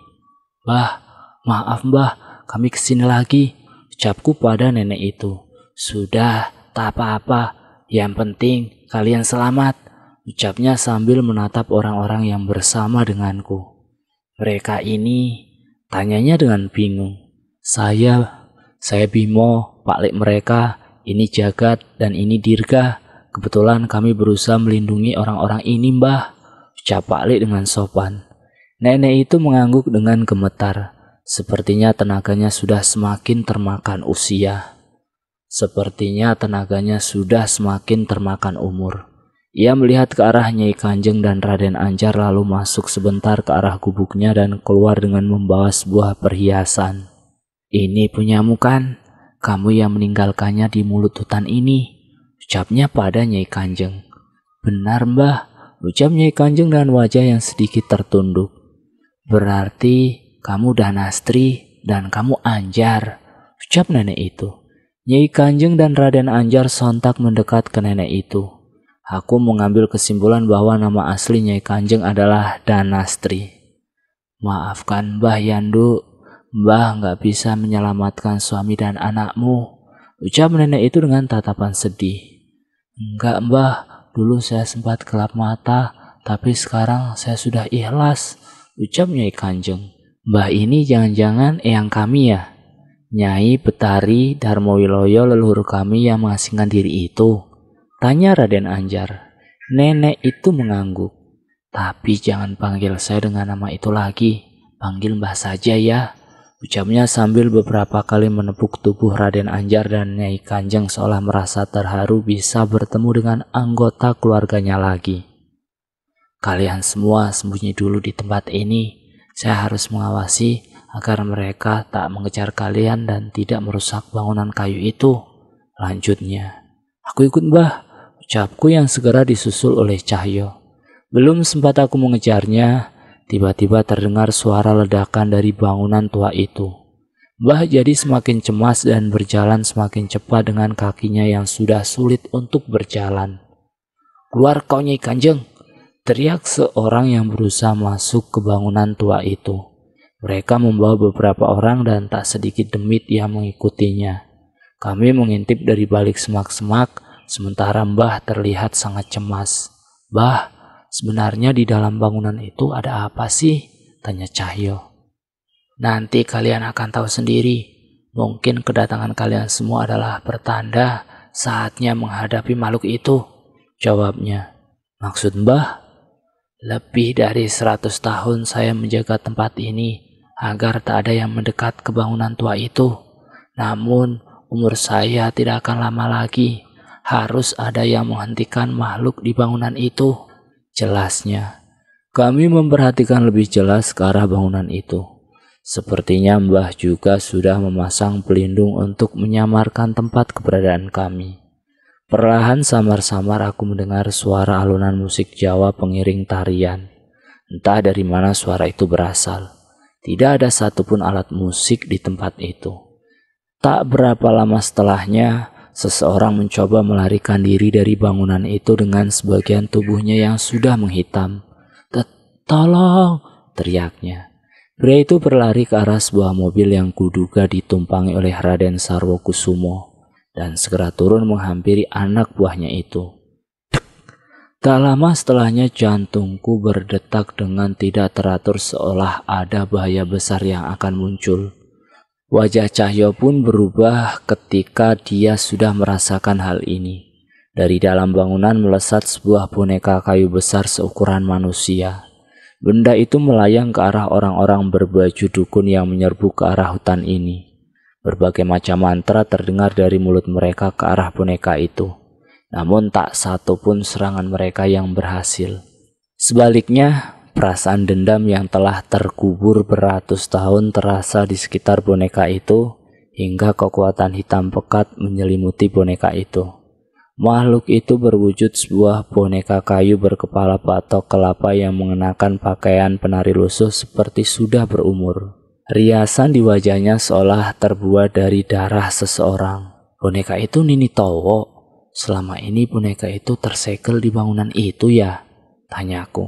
Bah, maaf mbah, kami kesini lagi. Ucapku pada nenek itu. Sudah, tak apa-apa. Yang penting kalian selamat. Ucapnya sambil menatap orang-orang yang bersama denganku. Mereka ini tanyanya dengan bingung. Saya, saya Bimo, Pak Lek mereka, ini Jagat dan ini Dirga. Kebetulan kami berusaha melindungi orang-orang ini, Mbah. Ucap Pak Lek dengan sopan. Nenek itu mengangguk dengan gemetar. Sepertinya tenaganya sudah semakin termakan usia. Sepertinya tenaganya sudah semakin termakan umur. Ia melihat ke arah Nyai Kanjeng dan Raden Anjar lalu masuk sebentar ke arah gubuknya dan keluar dengan membawa sebuah perhiasan. Ini punyamu kan? Kamu yang meninggalkannya di mulut hutan ini. Ucapnya pada Nyai Kanjeng. Benar mbah, ucap Nyai Kanjeng dan wajah yang sedikit tertunduk. Berarti kamu Danastri dan kamu Anjar, ucap nenek itu. Nyai Kanjeng dan Raden Anjar sontak mendekat ke nenek itu. Aku mengambil kesimpulan bahwa nama asli Nyai Kanjeng adalah Danastri. Maafkan Mbah Yandu, Mbah nggak bisa menyelamatkan suami dan anakmu, ucap nenek itu dengan tatapan sedih. Enggak Mbah, dulu saya sempat gelap mata, tapi sekarang saya sudah ikhlas, ucap Nyai Kanjeng. Mbah ini jangan-jangan eyang kami ya? Nyai Betari Darmowiloyo leluhur kami yang mengasingkan diri itu. Tanya Raden Anjar. Nenek itu mengangguk. Tapi jangan panggil saya dengan nama itu lagi. Panggil mbah saja ya. Ucapnya sambil beberapa kali menepuk tubuh Raden Anjar dan Nyai Kanjeng seolah merasa terharu bisa bertemu dengan anggota keluarganya lagi. Kalian semua sembunyi dulu di tempat ini saya harus mengawasi agar mereka tak mengejar kalian dan tidak merusak bangunan kayu itu. Lanjutnya, aku ikut mbah, ucapku yang segera disusul oleh Cahyo. Belum sempat aku mengejarnya, tiba-tiba terdengar suara ledakan dari bangunan tua itu. Mbah jadi semakin cemas dan berjalan semakin cepat dengan kakinya yang sudah sulit untuk berjalan. Keluar kau Nyai Kanjeng, Teriak seorang yang berusaha masuk ke bangunan tua itu. Mereka membawa beberapa orang dan tak sedikit demit yang mengikutinya. Kami mengintip dari balik semak-semak, sementara Mbah terlihat sangat cemas. Bah, sebenarnya di dalam bangunan itu ada apa sih? Tanya Cahyo. Nanti kalian akan tahu sendiri. Mungkin kedatangan kalian semua adalah pertanda saatnya menghadapi makhluk itu. Jawabnya. Maksud Mbah, lebih dari seratus tahun saya menjaga tempat ini agar tak ada yang mendekat ke bangunan tua itu. Namun, umur saya tidak akan lama lagi. Harus ada yang menghentikan makhluk di bangunan itu. Jelasnya, kami memperhatikan lebih jelas ke arah bangunan itu. Sepertinya Mbah juga sudah memasang pelindung untuk menyamarkan tempat keberadaan kami. Perlahan samar-samar aku mendengar suara alunan musik Jawa pengiring tarian. Entah dari mana suara itu berasal. Tidak ada satupun alat musik di tempat itu. Tak berapa lama setelahnya, seseorang mencoba melarikan diri dari bangunan itu dengan sebagian tubuhnya yang sudah menghitam. Tolong! teriaknya. Pria itu berlari ke arah sebuah mobil yang kuduga ditumpangi oleh Raden Sarwo Kusumo dan segera turun menghampiri anak buahnya itu. Tak lama setelahnya jantungku berdetak dengan tidak teratur seolah ada bahaya besar yang akan muncul. Wajah Cahyo pun berubah ketika dia sudah merasakan hal ini. Dari dalam bangunan melesat sebuah boneka kayu besar seukuran manusia. Benda itu melayang ke arah orang-orang berbaju dukun yang menyerbu ke arah hutan ini. Berbagai macam mantra terdengar dari mulut mereka ke arah boneka itu. Namun tak satu pun serangan mereka yang berhasil. Sebaliknya, perasaan dendam yang telah terkubur beratus tahun terasa di sekitar boneka itu hingga kekuatan hitam pekat menyelimuti boneka itu. Makhluk itu berwujud sebuah boneka kayu berkepala patok kelapa yang mengenakan pakaian penari lusuh seperti sudah berumur. Riasan di wajahnya seolah terbuat dari darah seseorang. Boneka itu Nini Towo. Selama ini boneka itu tersegel di bangunan itu ya? Tanyaku.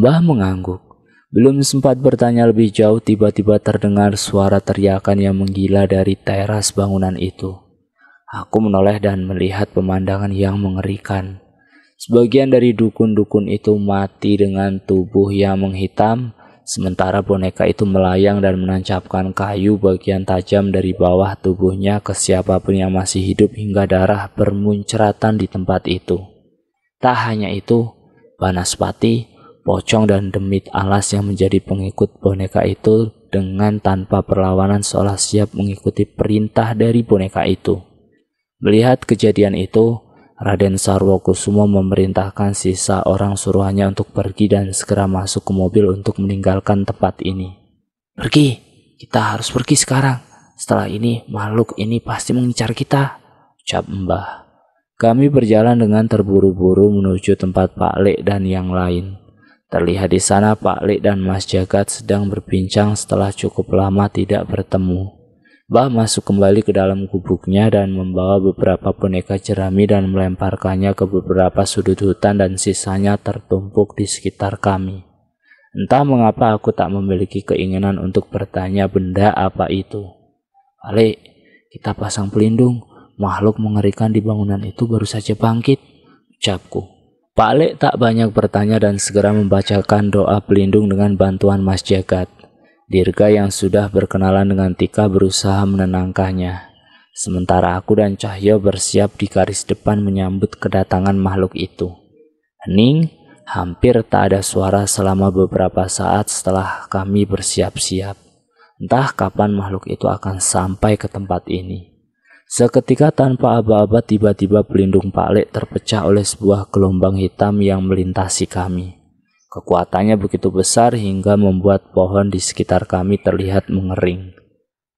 Mbah mengangguk. Belum sempat bertanya lebih jauh, tiba-tiba terdengar suara teriakan yang menggila dari teras bangunan itu. Aku menoleh dan melihat pemandangan yang mengerikan. Sebagian dari dukun-dukun itu mati dengan tubuh yang menghitam, sementara boneka itu melayang dan menancapkan kayu bagian tajam dari bawah tubuhnya ke siapapun yang masih hidup hingga darah bermunceratan di tempat itu. Tak hanya itu, Banaspati, Pocong dan Demit Alas yang menjadi pengikut boneka itu dengan tanpa perlawanan seolah siap mengikuti perintah dari boneka itu. Melihat kejadian itu, Raden Sarwokusumo memerintahkan sisa orang suruhannya untuk pergi dan segera masuk ke mobil untuk meninggalkan tempat ini. Pergi, kita harus pergi sekarang. Setelah ini makhluk ini pasti mengincar kita, ucap Mbah. Kami berjalan dengan terburu-buru menuju tempat Pak Lek dan yang lain. Terlihat di sana Pak Lek dan Mas Jagat sedang berbincang setelah cukup lama tidak bertemu. Bah masuk kembali ke dalam gubuknya dan membawa beberapa boneka jerami dan melemparkannya ke beberapa sudut hutan dan sisanya tertumpuk di sekitar kami. Entah mengapa aku tak memiliki keinginan untuk bertanya benda apa itu. Ale, kita pasang pelindung. Makhluk mengerikan di bangunan itu baru saja bangkit, ucapku. Pak Ale tak banyak bertanya dan segera membacakan doa pelindung dengan bantuan Mas Jagat. Dirga yang sudah berkenalan dengan Tika berusaha menenangkannya. Sementara aku dan Cahyo bersiap di garis depan menyambut kedatangan makhluk itu. Hening, hampir tak ada suara selama beberapa saat setelah kami bersiap-siap. Entah kapan makhluk itu akan sampai ke tempat ini. Seketika tanpa aba-aba tiba-tiba pelindung Lek terpecah oleh sebuah gelombang hitam yang melintasi kami. Kekuatannya begitu besar hingga membuat pohon di sekitar kami terlihat mengering.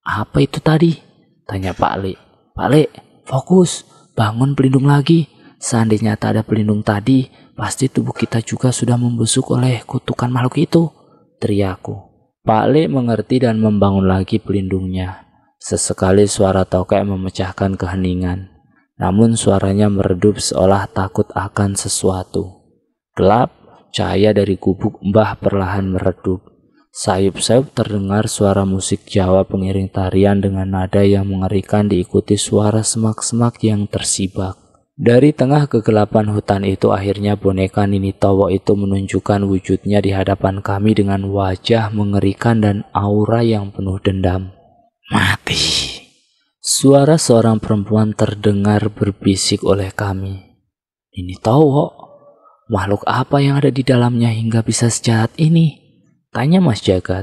Apa itu tadi? Tanya Pak Le. Pak Le, fokus, bangun pelindung lagi. Seandainya tak ada pelindung tadi, pasti tubuh kita juga sudah membusuk oleh kutukan makhluk itu. Teriaku. Pak Le mengerti dan membangun lagi pelindungnya. Sesekali suara tokek memecahkan keheningan. Namun suaranya meredup seolah takut akan sesuatu. Gelap, Cahaya dari gubuk Mbah perlahan meredup. Sayup-sayup terdengar suara musik Jawa pengiring tarian dengan nada yang mengerikan diikuti suara semak-semak yang tersibak. Dari tengah kegelapan hutan itu akhirnya boneka Nini Towo itu menunjukkan wujudnya di hadapan kami dengan wajah mengerikan dan aura yang penuh dendam. Mati. Suara seorang perempuan terdengar berbisik oleh kami. Nini Towo, Makhluk apa yang ada di dalamnya hingga bisa sejahat ini? Tanya Mas Jagat.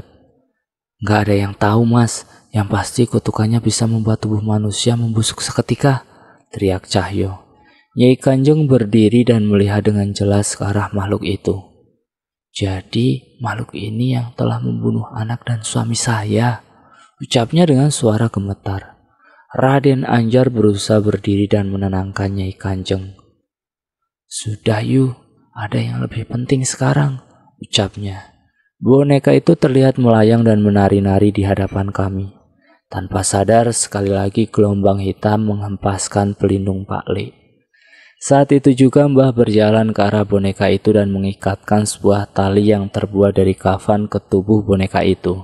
Gak ada yang tahu mas, yang pasti kutukannya bisa membuat tubuh manusia membusuk seketika, teriak Cahyo. Nyai Kanjeng berdiri dan melihat dengan jelas ke arah makhluk itu. Jadi makhluk ini yang telah membunuh anak dan suami saya, ucapnya dengan suara gemetar. Raden Anjar berusaha berdiri dan menenangkan Nyai Kanjeng. Sudah yuk. Ada yang lebih penting sekarang, ucapnya. Boneka itu terlihat melayang dan menari-nari di hadapan kami. Tanpa sadar, sekali lagi gelombang hitam menghempaskan pelindung Pak Le. Saat itu juga Mbah berjalan ke arah boneka itu dan mengikatkan sebuah tali yang terbuat dari kafan ke tubuh boneka itu.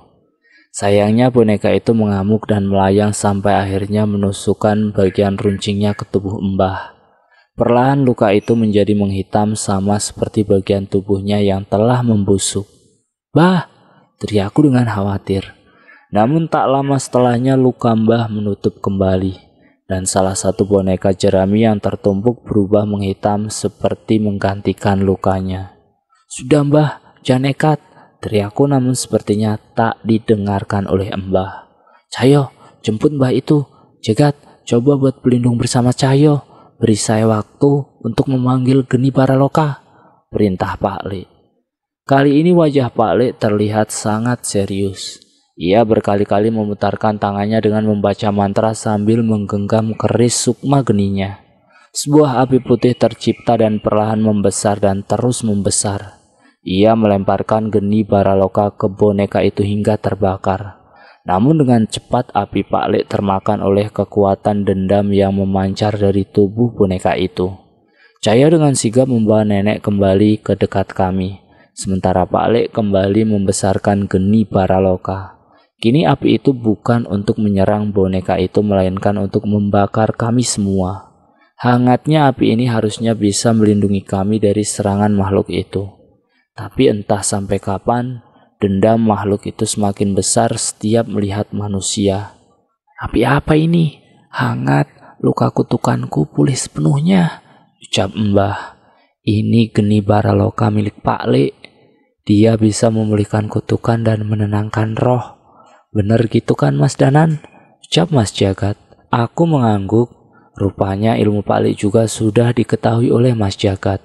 Sayangnya boneka itu mengamuk dan melayang sampai akhirnya menusukkan bagian runcingnya ke tubuh Mbah. Perlahan luka itu menjadi menghitam sama seperti bagian tubuhnya yang telah membusuk. Bah! teriakku dengan khawatir. Namun tak lama setelahnya luka mbah menutup kembali dan salah satu boneka jerami yang tertumpuk berubah menghitam seperti menggantikan lukanya. Sudah mbah, jangan nekat, teriakku namun sepertinya tak didengarkan oleh mbah. Cayo, jemput mbah itu, jegat, coba buat pelindung bersama Cayo. Beri saya waktu untuk memanggil geni para loka, perintah Pak Le. Kali ini wajah Pak Le terlihat sangat serius. Ia berkali-kali memutarkan tangannya dengan membaca mantra sambil menggenggam keris sukma geninya. Sebuah api putih tercipta dan perlahan membesar dan terus membesar. Ia melemparkan geni Baraloka ke boneka itu hingga terbakar. Namun dengan cepat api Pak Lek termakan oleh kekuatan dendam yang memancar dari tubuh boneka itu. Caya dengan sigap membawa nenek kembali ke dekat kami, sementara Pak Lek kembali membesarkan geni Baraloka. Kini api itu bukan untuk menyerang boneka itu melainkan untuk membakar kami semua. Hangatnya api ini harusnya bisa melindungi kami dari serangan makhluk itu. Tapi entah sampai kapan, Dendam makhluk itu semakin besar setiap melihat manusia. Api apa ini? Hangat, luka kutukanku pulih sepenuhnya, ucap Mbah. Ini geni baraloka milik Pak Le. Dia bisa memulihkan kutukan dan menenangkan roh. Benar gitu kan Mas Danan? Ucap Mas Jagat. Aku mengangguk. Rupanya ilmu Pak Le juga sudah diketahui oleh Mas Jagat.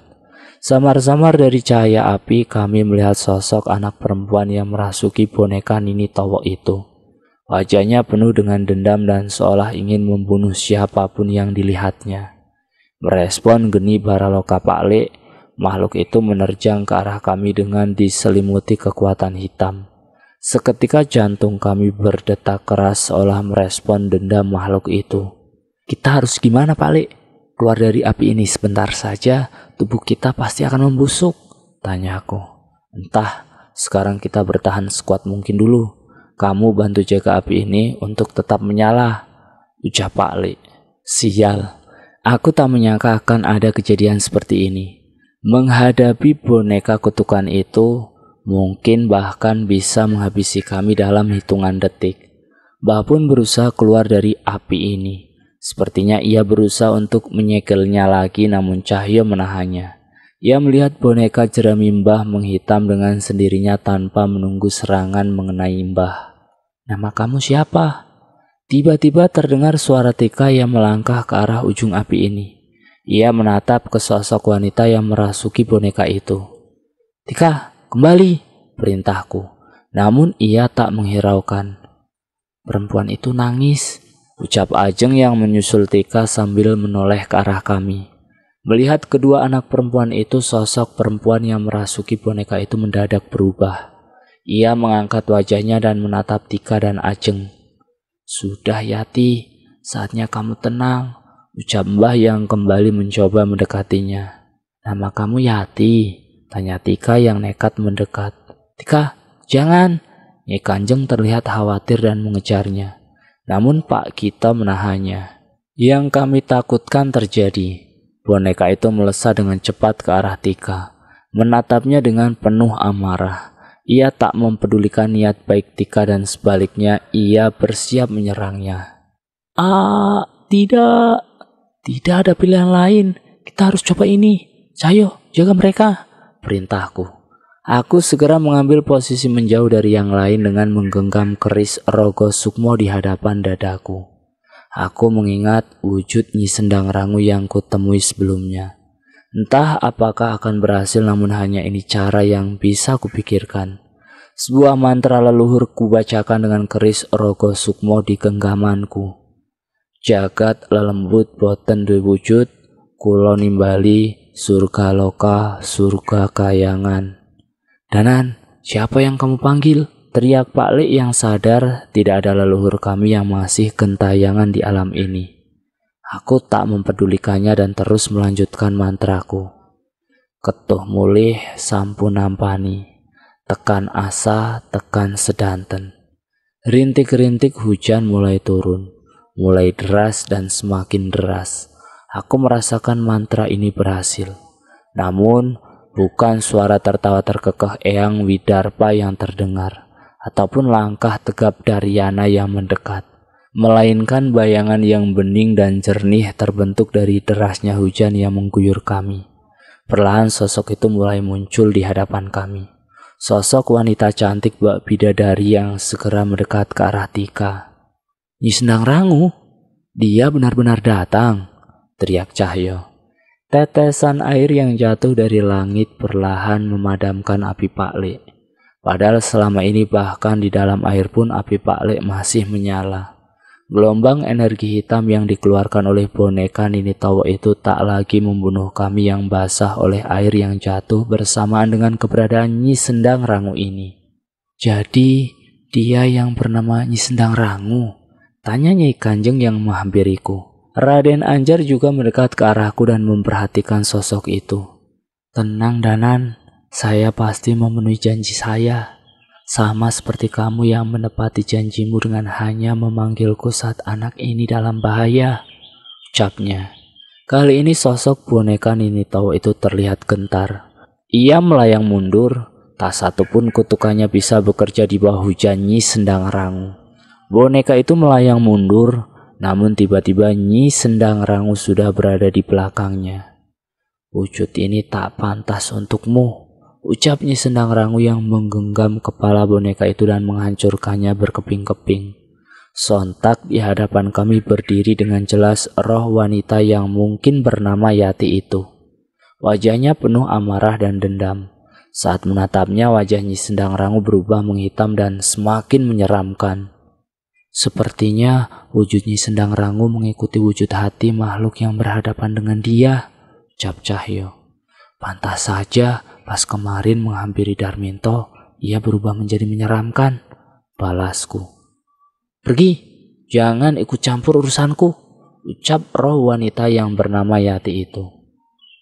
Samar-samar dari cahaya api kami melihat sosok anak perempuan yang merasuki boneka Nini Towok itu. Wajahnya penuh dengan dendam dan seolah ingin membunuh siapapun yang dilihatnya. Merespon geni Baraloka Le, makhluk itu menerjang ke arah kami dengan diselimuti kekuatan hitam. Seketika jantung kami berdetak keras seolah merespon dendam makhluk itu. Kita harus gimana Pak Le? Keluar dari api ini sebentar saja tubuh kita pasti akan membusuk, tanya aku. Entah, sekarang kita bertahan sekuat mungkin dulu. Kamu bantu jaga api ini untuk tetap menyala, ucap Pak Ali. Sial, aku tak menyangka akan ada kejadian seperti ini. Menghadapi boneka kutukan itu, mungkin bahkan bisa menghabisi kami dalam hitungan detik. Bah pun berusaha keluar dari api ini. Sepertinya ia berusaha untuk menyegelnya lagi namun Cahyo menahannya. Ia melihat boneka jerami Mbah menghitam dengan sendirinya tanpa menunggu serangan mengenai Mbah. Nama kamu siapa? Tiba-tiba terdengar suara Tika yang melangkah ke arah ujung api ini. Ia menatap ke sosok wanita yang merasuki boneka itu. Tika, kembali, perintahku. Namun ia tak menghiraukan. Perempuan itu nangis. Ucap Ajeng yang menyusul Tika sambil menoleh ke arah kami. Melihat kedua anak perempuan itu, sosok perempuan yang merasuki boneka itu mendadak berubah. Ia mengangkat wajahnya dan menatap Tika dan Ajeng. Sudah Yati, saatnya kamu tenang, ucap Mbah yang kembali mencoba mendekatinya. Nama kamu Yati, tanya Tika yang nekat mendekat. Tika, jangan! Nyi Kanjeng terlihat khawatir dan mengejarnya. Namun Pak kita menahannya. Yang kami takutkan terjadi. Boneka itu melesat dengan cepat ke arah Tika, menatapnya dengan penuh amarah. Ia tak mempedulikan niat baik Tika dan sebaliknya ia bersiap menyerangnya. Ah, tidak. Tidak ada pilihan lain. Kita harus coba ini. Sayo, jaga mereka. Perintahku. Aku segera mengambil posisi menjauh dari yang lain dengan menggenggam keris Rogo Sukmo di hadapan dadaku. Aku mengingat wujud Nyi Sendang Rangu yang kutemui sebelumnya. Entah apakah akan berhasil namun hanya ini cara yang bisa kupikirkan. Sebuah mantra leluhur kubacakan dengan keris Rogo Sukmo di genggamanku. Jagat lelembut boten dui wujud, kulonimbali, surga loka, surga kayangan. Danan, siapa yang kamu panggil? Teriak Pak Lik yang sadar tidak ada leluhur kami yang masih gentayangan di alam ini. Aku tak mempedulikannya dan terus melanjutkan mantraku. Ketuh mulih sampun nampani, tekan asa, tekan sedanten. Rintik-rintik hujan mulai turun, mulai deras dan semakin deras. Aku merasakan mantra ini berhasil. Namun, bukan suara tertawa terkekeh Eyang Widarpa yang terdengar, ataupun langkah tegap Daryana yang mendekat, melainkan bayangan yang bening dan jernih terbentuk dari derasnya hujan yang mengguyur kami. Perlahan sosok itu mulai muncul di hadapan kami. Sosok wanita cantik bak bidadari yang segera mendekat ke arah Tika. Nyi Rangu, dia benar-benar datang, teriak Cahyo. Tetesan air yang jatuh dari langit perlahan memadamkan api paklik. Padahal selama ini bahkan di dalam air pun api paklik masih menyala. Gelombang energi hitam yang dikeluarkan oleh boneka Nini Tawa itu tak lagi membunuh kami yang basah oleh air yang jatuh bersamaan dengan keberadaan Nyi Sendang Rangu ini. Jadi, dia yang bernama Nyi Sendang Rangu, tanya Nyi Kanjeng yang menghampiriku. Raden Anjar juga mendekat ke arahku dan memperhatikan sosok itu. Tenang Danan, saya pasti memenuhi janji saya. Sama seperti kamu yang menepati janjimu dengan hanya memanggilku saat anak ini dalam bahaya. Ucapnya. Kali ini sosok boneka Nini Tau itu terlihat gentar. Ia melayang mundur, tak satupun kutukannya bisa bekerja di bawah hujan Nyi Sendang Rangu. Boneka itu melayang mundur, namun tiba-tiba Nyi Sendang Rangu sudah berada di belakangnya. Wujud ini tak pantas untukmu, ucap Nyi Sendang Rangu yang menggenggam kepala boneka itu dan menghancurkannya berkeping-keping. Sontak di hadapan kami berdiri dengan jelas roh wanita yang mungkin bernama Yati itu. Wajahnya penuh amarah dan dendam. Saat menatapnya wajah Nyi Sendang Rangu berubah menghitam dan semakin menyeramkan. Sepertinya wujudnya sendang rangu mengikuti wujud hati makhluk yang berhadapan dengan dia, ucap Cahyo. Pantas saja pas kemarin menghampiri Darminto, ia berubah menjadi menyeramkan, balasku. Pergi, jangan ikut campur urusanku, ucap roh wanita yang bernama Yati itu.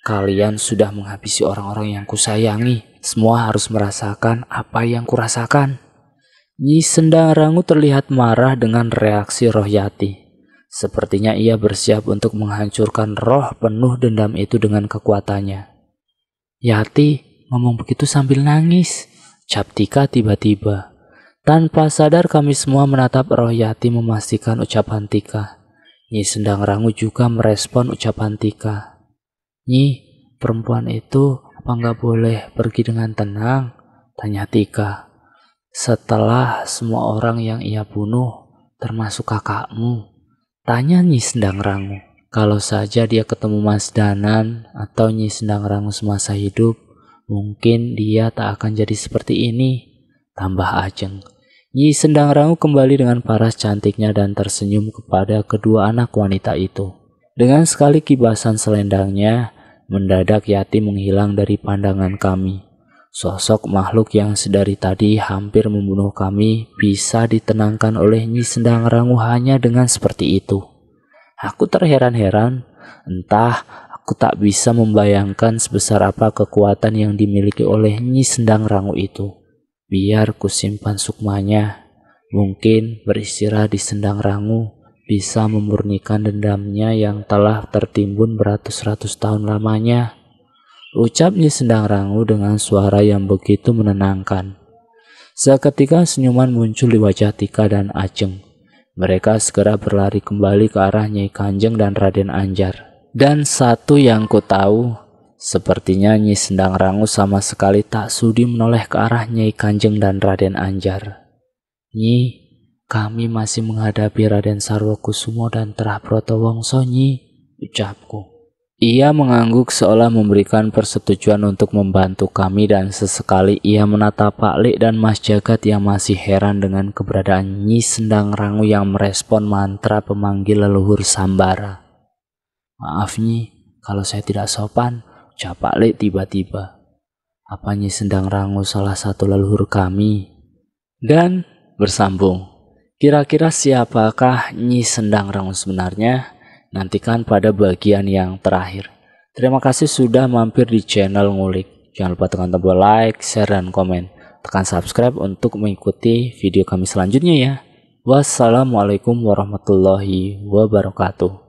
Kalian sudah menghabisi orang-orang yang kusayangi. Semua harus merasakan apa yang kurasakan. Nyi Sendang Rangu terlihat marah dengan reaksi roh Yati. Sepertinya ia bersiap untuk menghancurkan roh penuh dendam itu dengan kekuatannya. Yati ngomong begitu sambil nangis. Captika tiba-tiba. Tanpa sadar kami semua menatap roh Yati memastikan ucapan Tika. Nyi Sendang Rangu juga merespon ucapan Tika. Nyi, perempuan itu apa nggak boleh pergi dengan tenang? Tanya Tika. Setelah semua orang yang ia bunuh, termasuk kakakmu, tanya Nyi Sendang Rangu. Kalau saja dia ketemu Mas Danan atau Nyi Sendang Rangu semasa hidup, mungkin dia tak akan jadi seperti ini, tambah Ajeng. Nyi Sendang Rangu kembali dengan paras cantiknya dan tersenyum kepada kedua anak wanita itu. Dengan sekali kibasan selendangnya, mendadak Yati menghilang dari pandangan kami. Sosok makhluk yang sedari tadi hampir membunuh kami bisa ditenangkan oleh Nyi Sendang Rangu hanya dengan seperti itu. Aku terheran-heran, entah aku tak bisa membayangkan sebesar apa kekuatan yang dimiliki oleh Nyi Sendang Rangu itu. Biar ku simpan sukmanya, mungkin beristirahat di Sendang Rangu bisa memurnikan dendamnya yang telah tertimbun beratus-ratus tahun lamanya. Ucapnya sedang rangu dengan suara yang begitu menenangkan. Seketika senyuman muncul di wajah Tika dan Ajeng. Mereka segera berlari kembali ke arah Nyai Kanjeng dan Raden Anjar. Dan satu yang ku tahu, sepertinya Nyi Sendang Rangu sama sekali tak sudi menoleh ke arah Nyai Kanjeng dan Raden Anjar. Nyi, kami masih menghadapi Raden Sarwokusumo dan Terah Protowongso, Nyi, ucapku. Ia mengangguk seolah memberikan persetujuan untuk membantu kami dan sesekali ia menatap Pak Lik dan Mas Jagat yang masih heran dengan keberadaan Nyi Sendang Rangu yang merespon mantra pemanggil leluhur Sambara. Maaf Nyi, kalau saya tidak sopan, ucap Pak Lik tiba-tiba. Apa Nyi Sendang Rangu salah satu leluhur kami? Dan bersambung, kira-kira siapakah Nyi Sendang Rangu sebenarnya? Nantikan pada bagian yang terakhir. Terima kasih sudah mampir di channel Ngulik. Jangan lupa tekan tombol like, share, dan komen. Tekan subscribe untuk mengikuti video kami selanjutnya ya. Wassalamualaikum warahmatullahi wabarakatuh.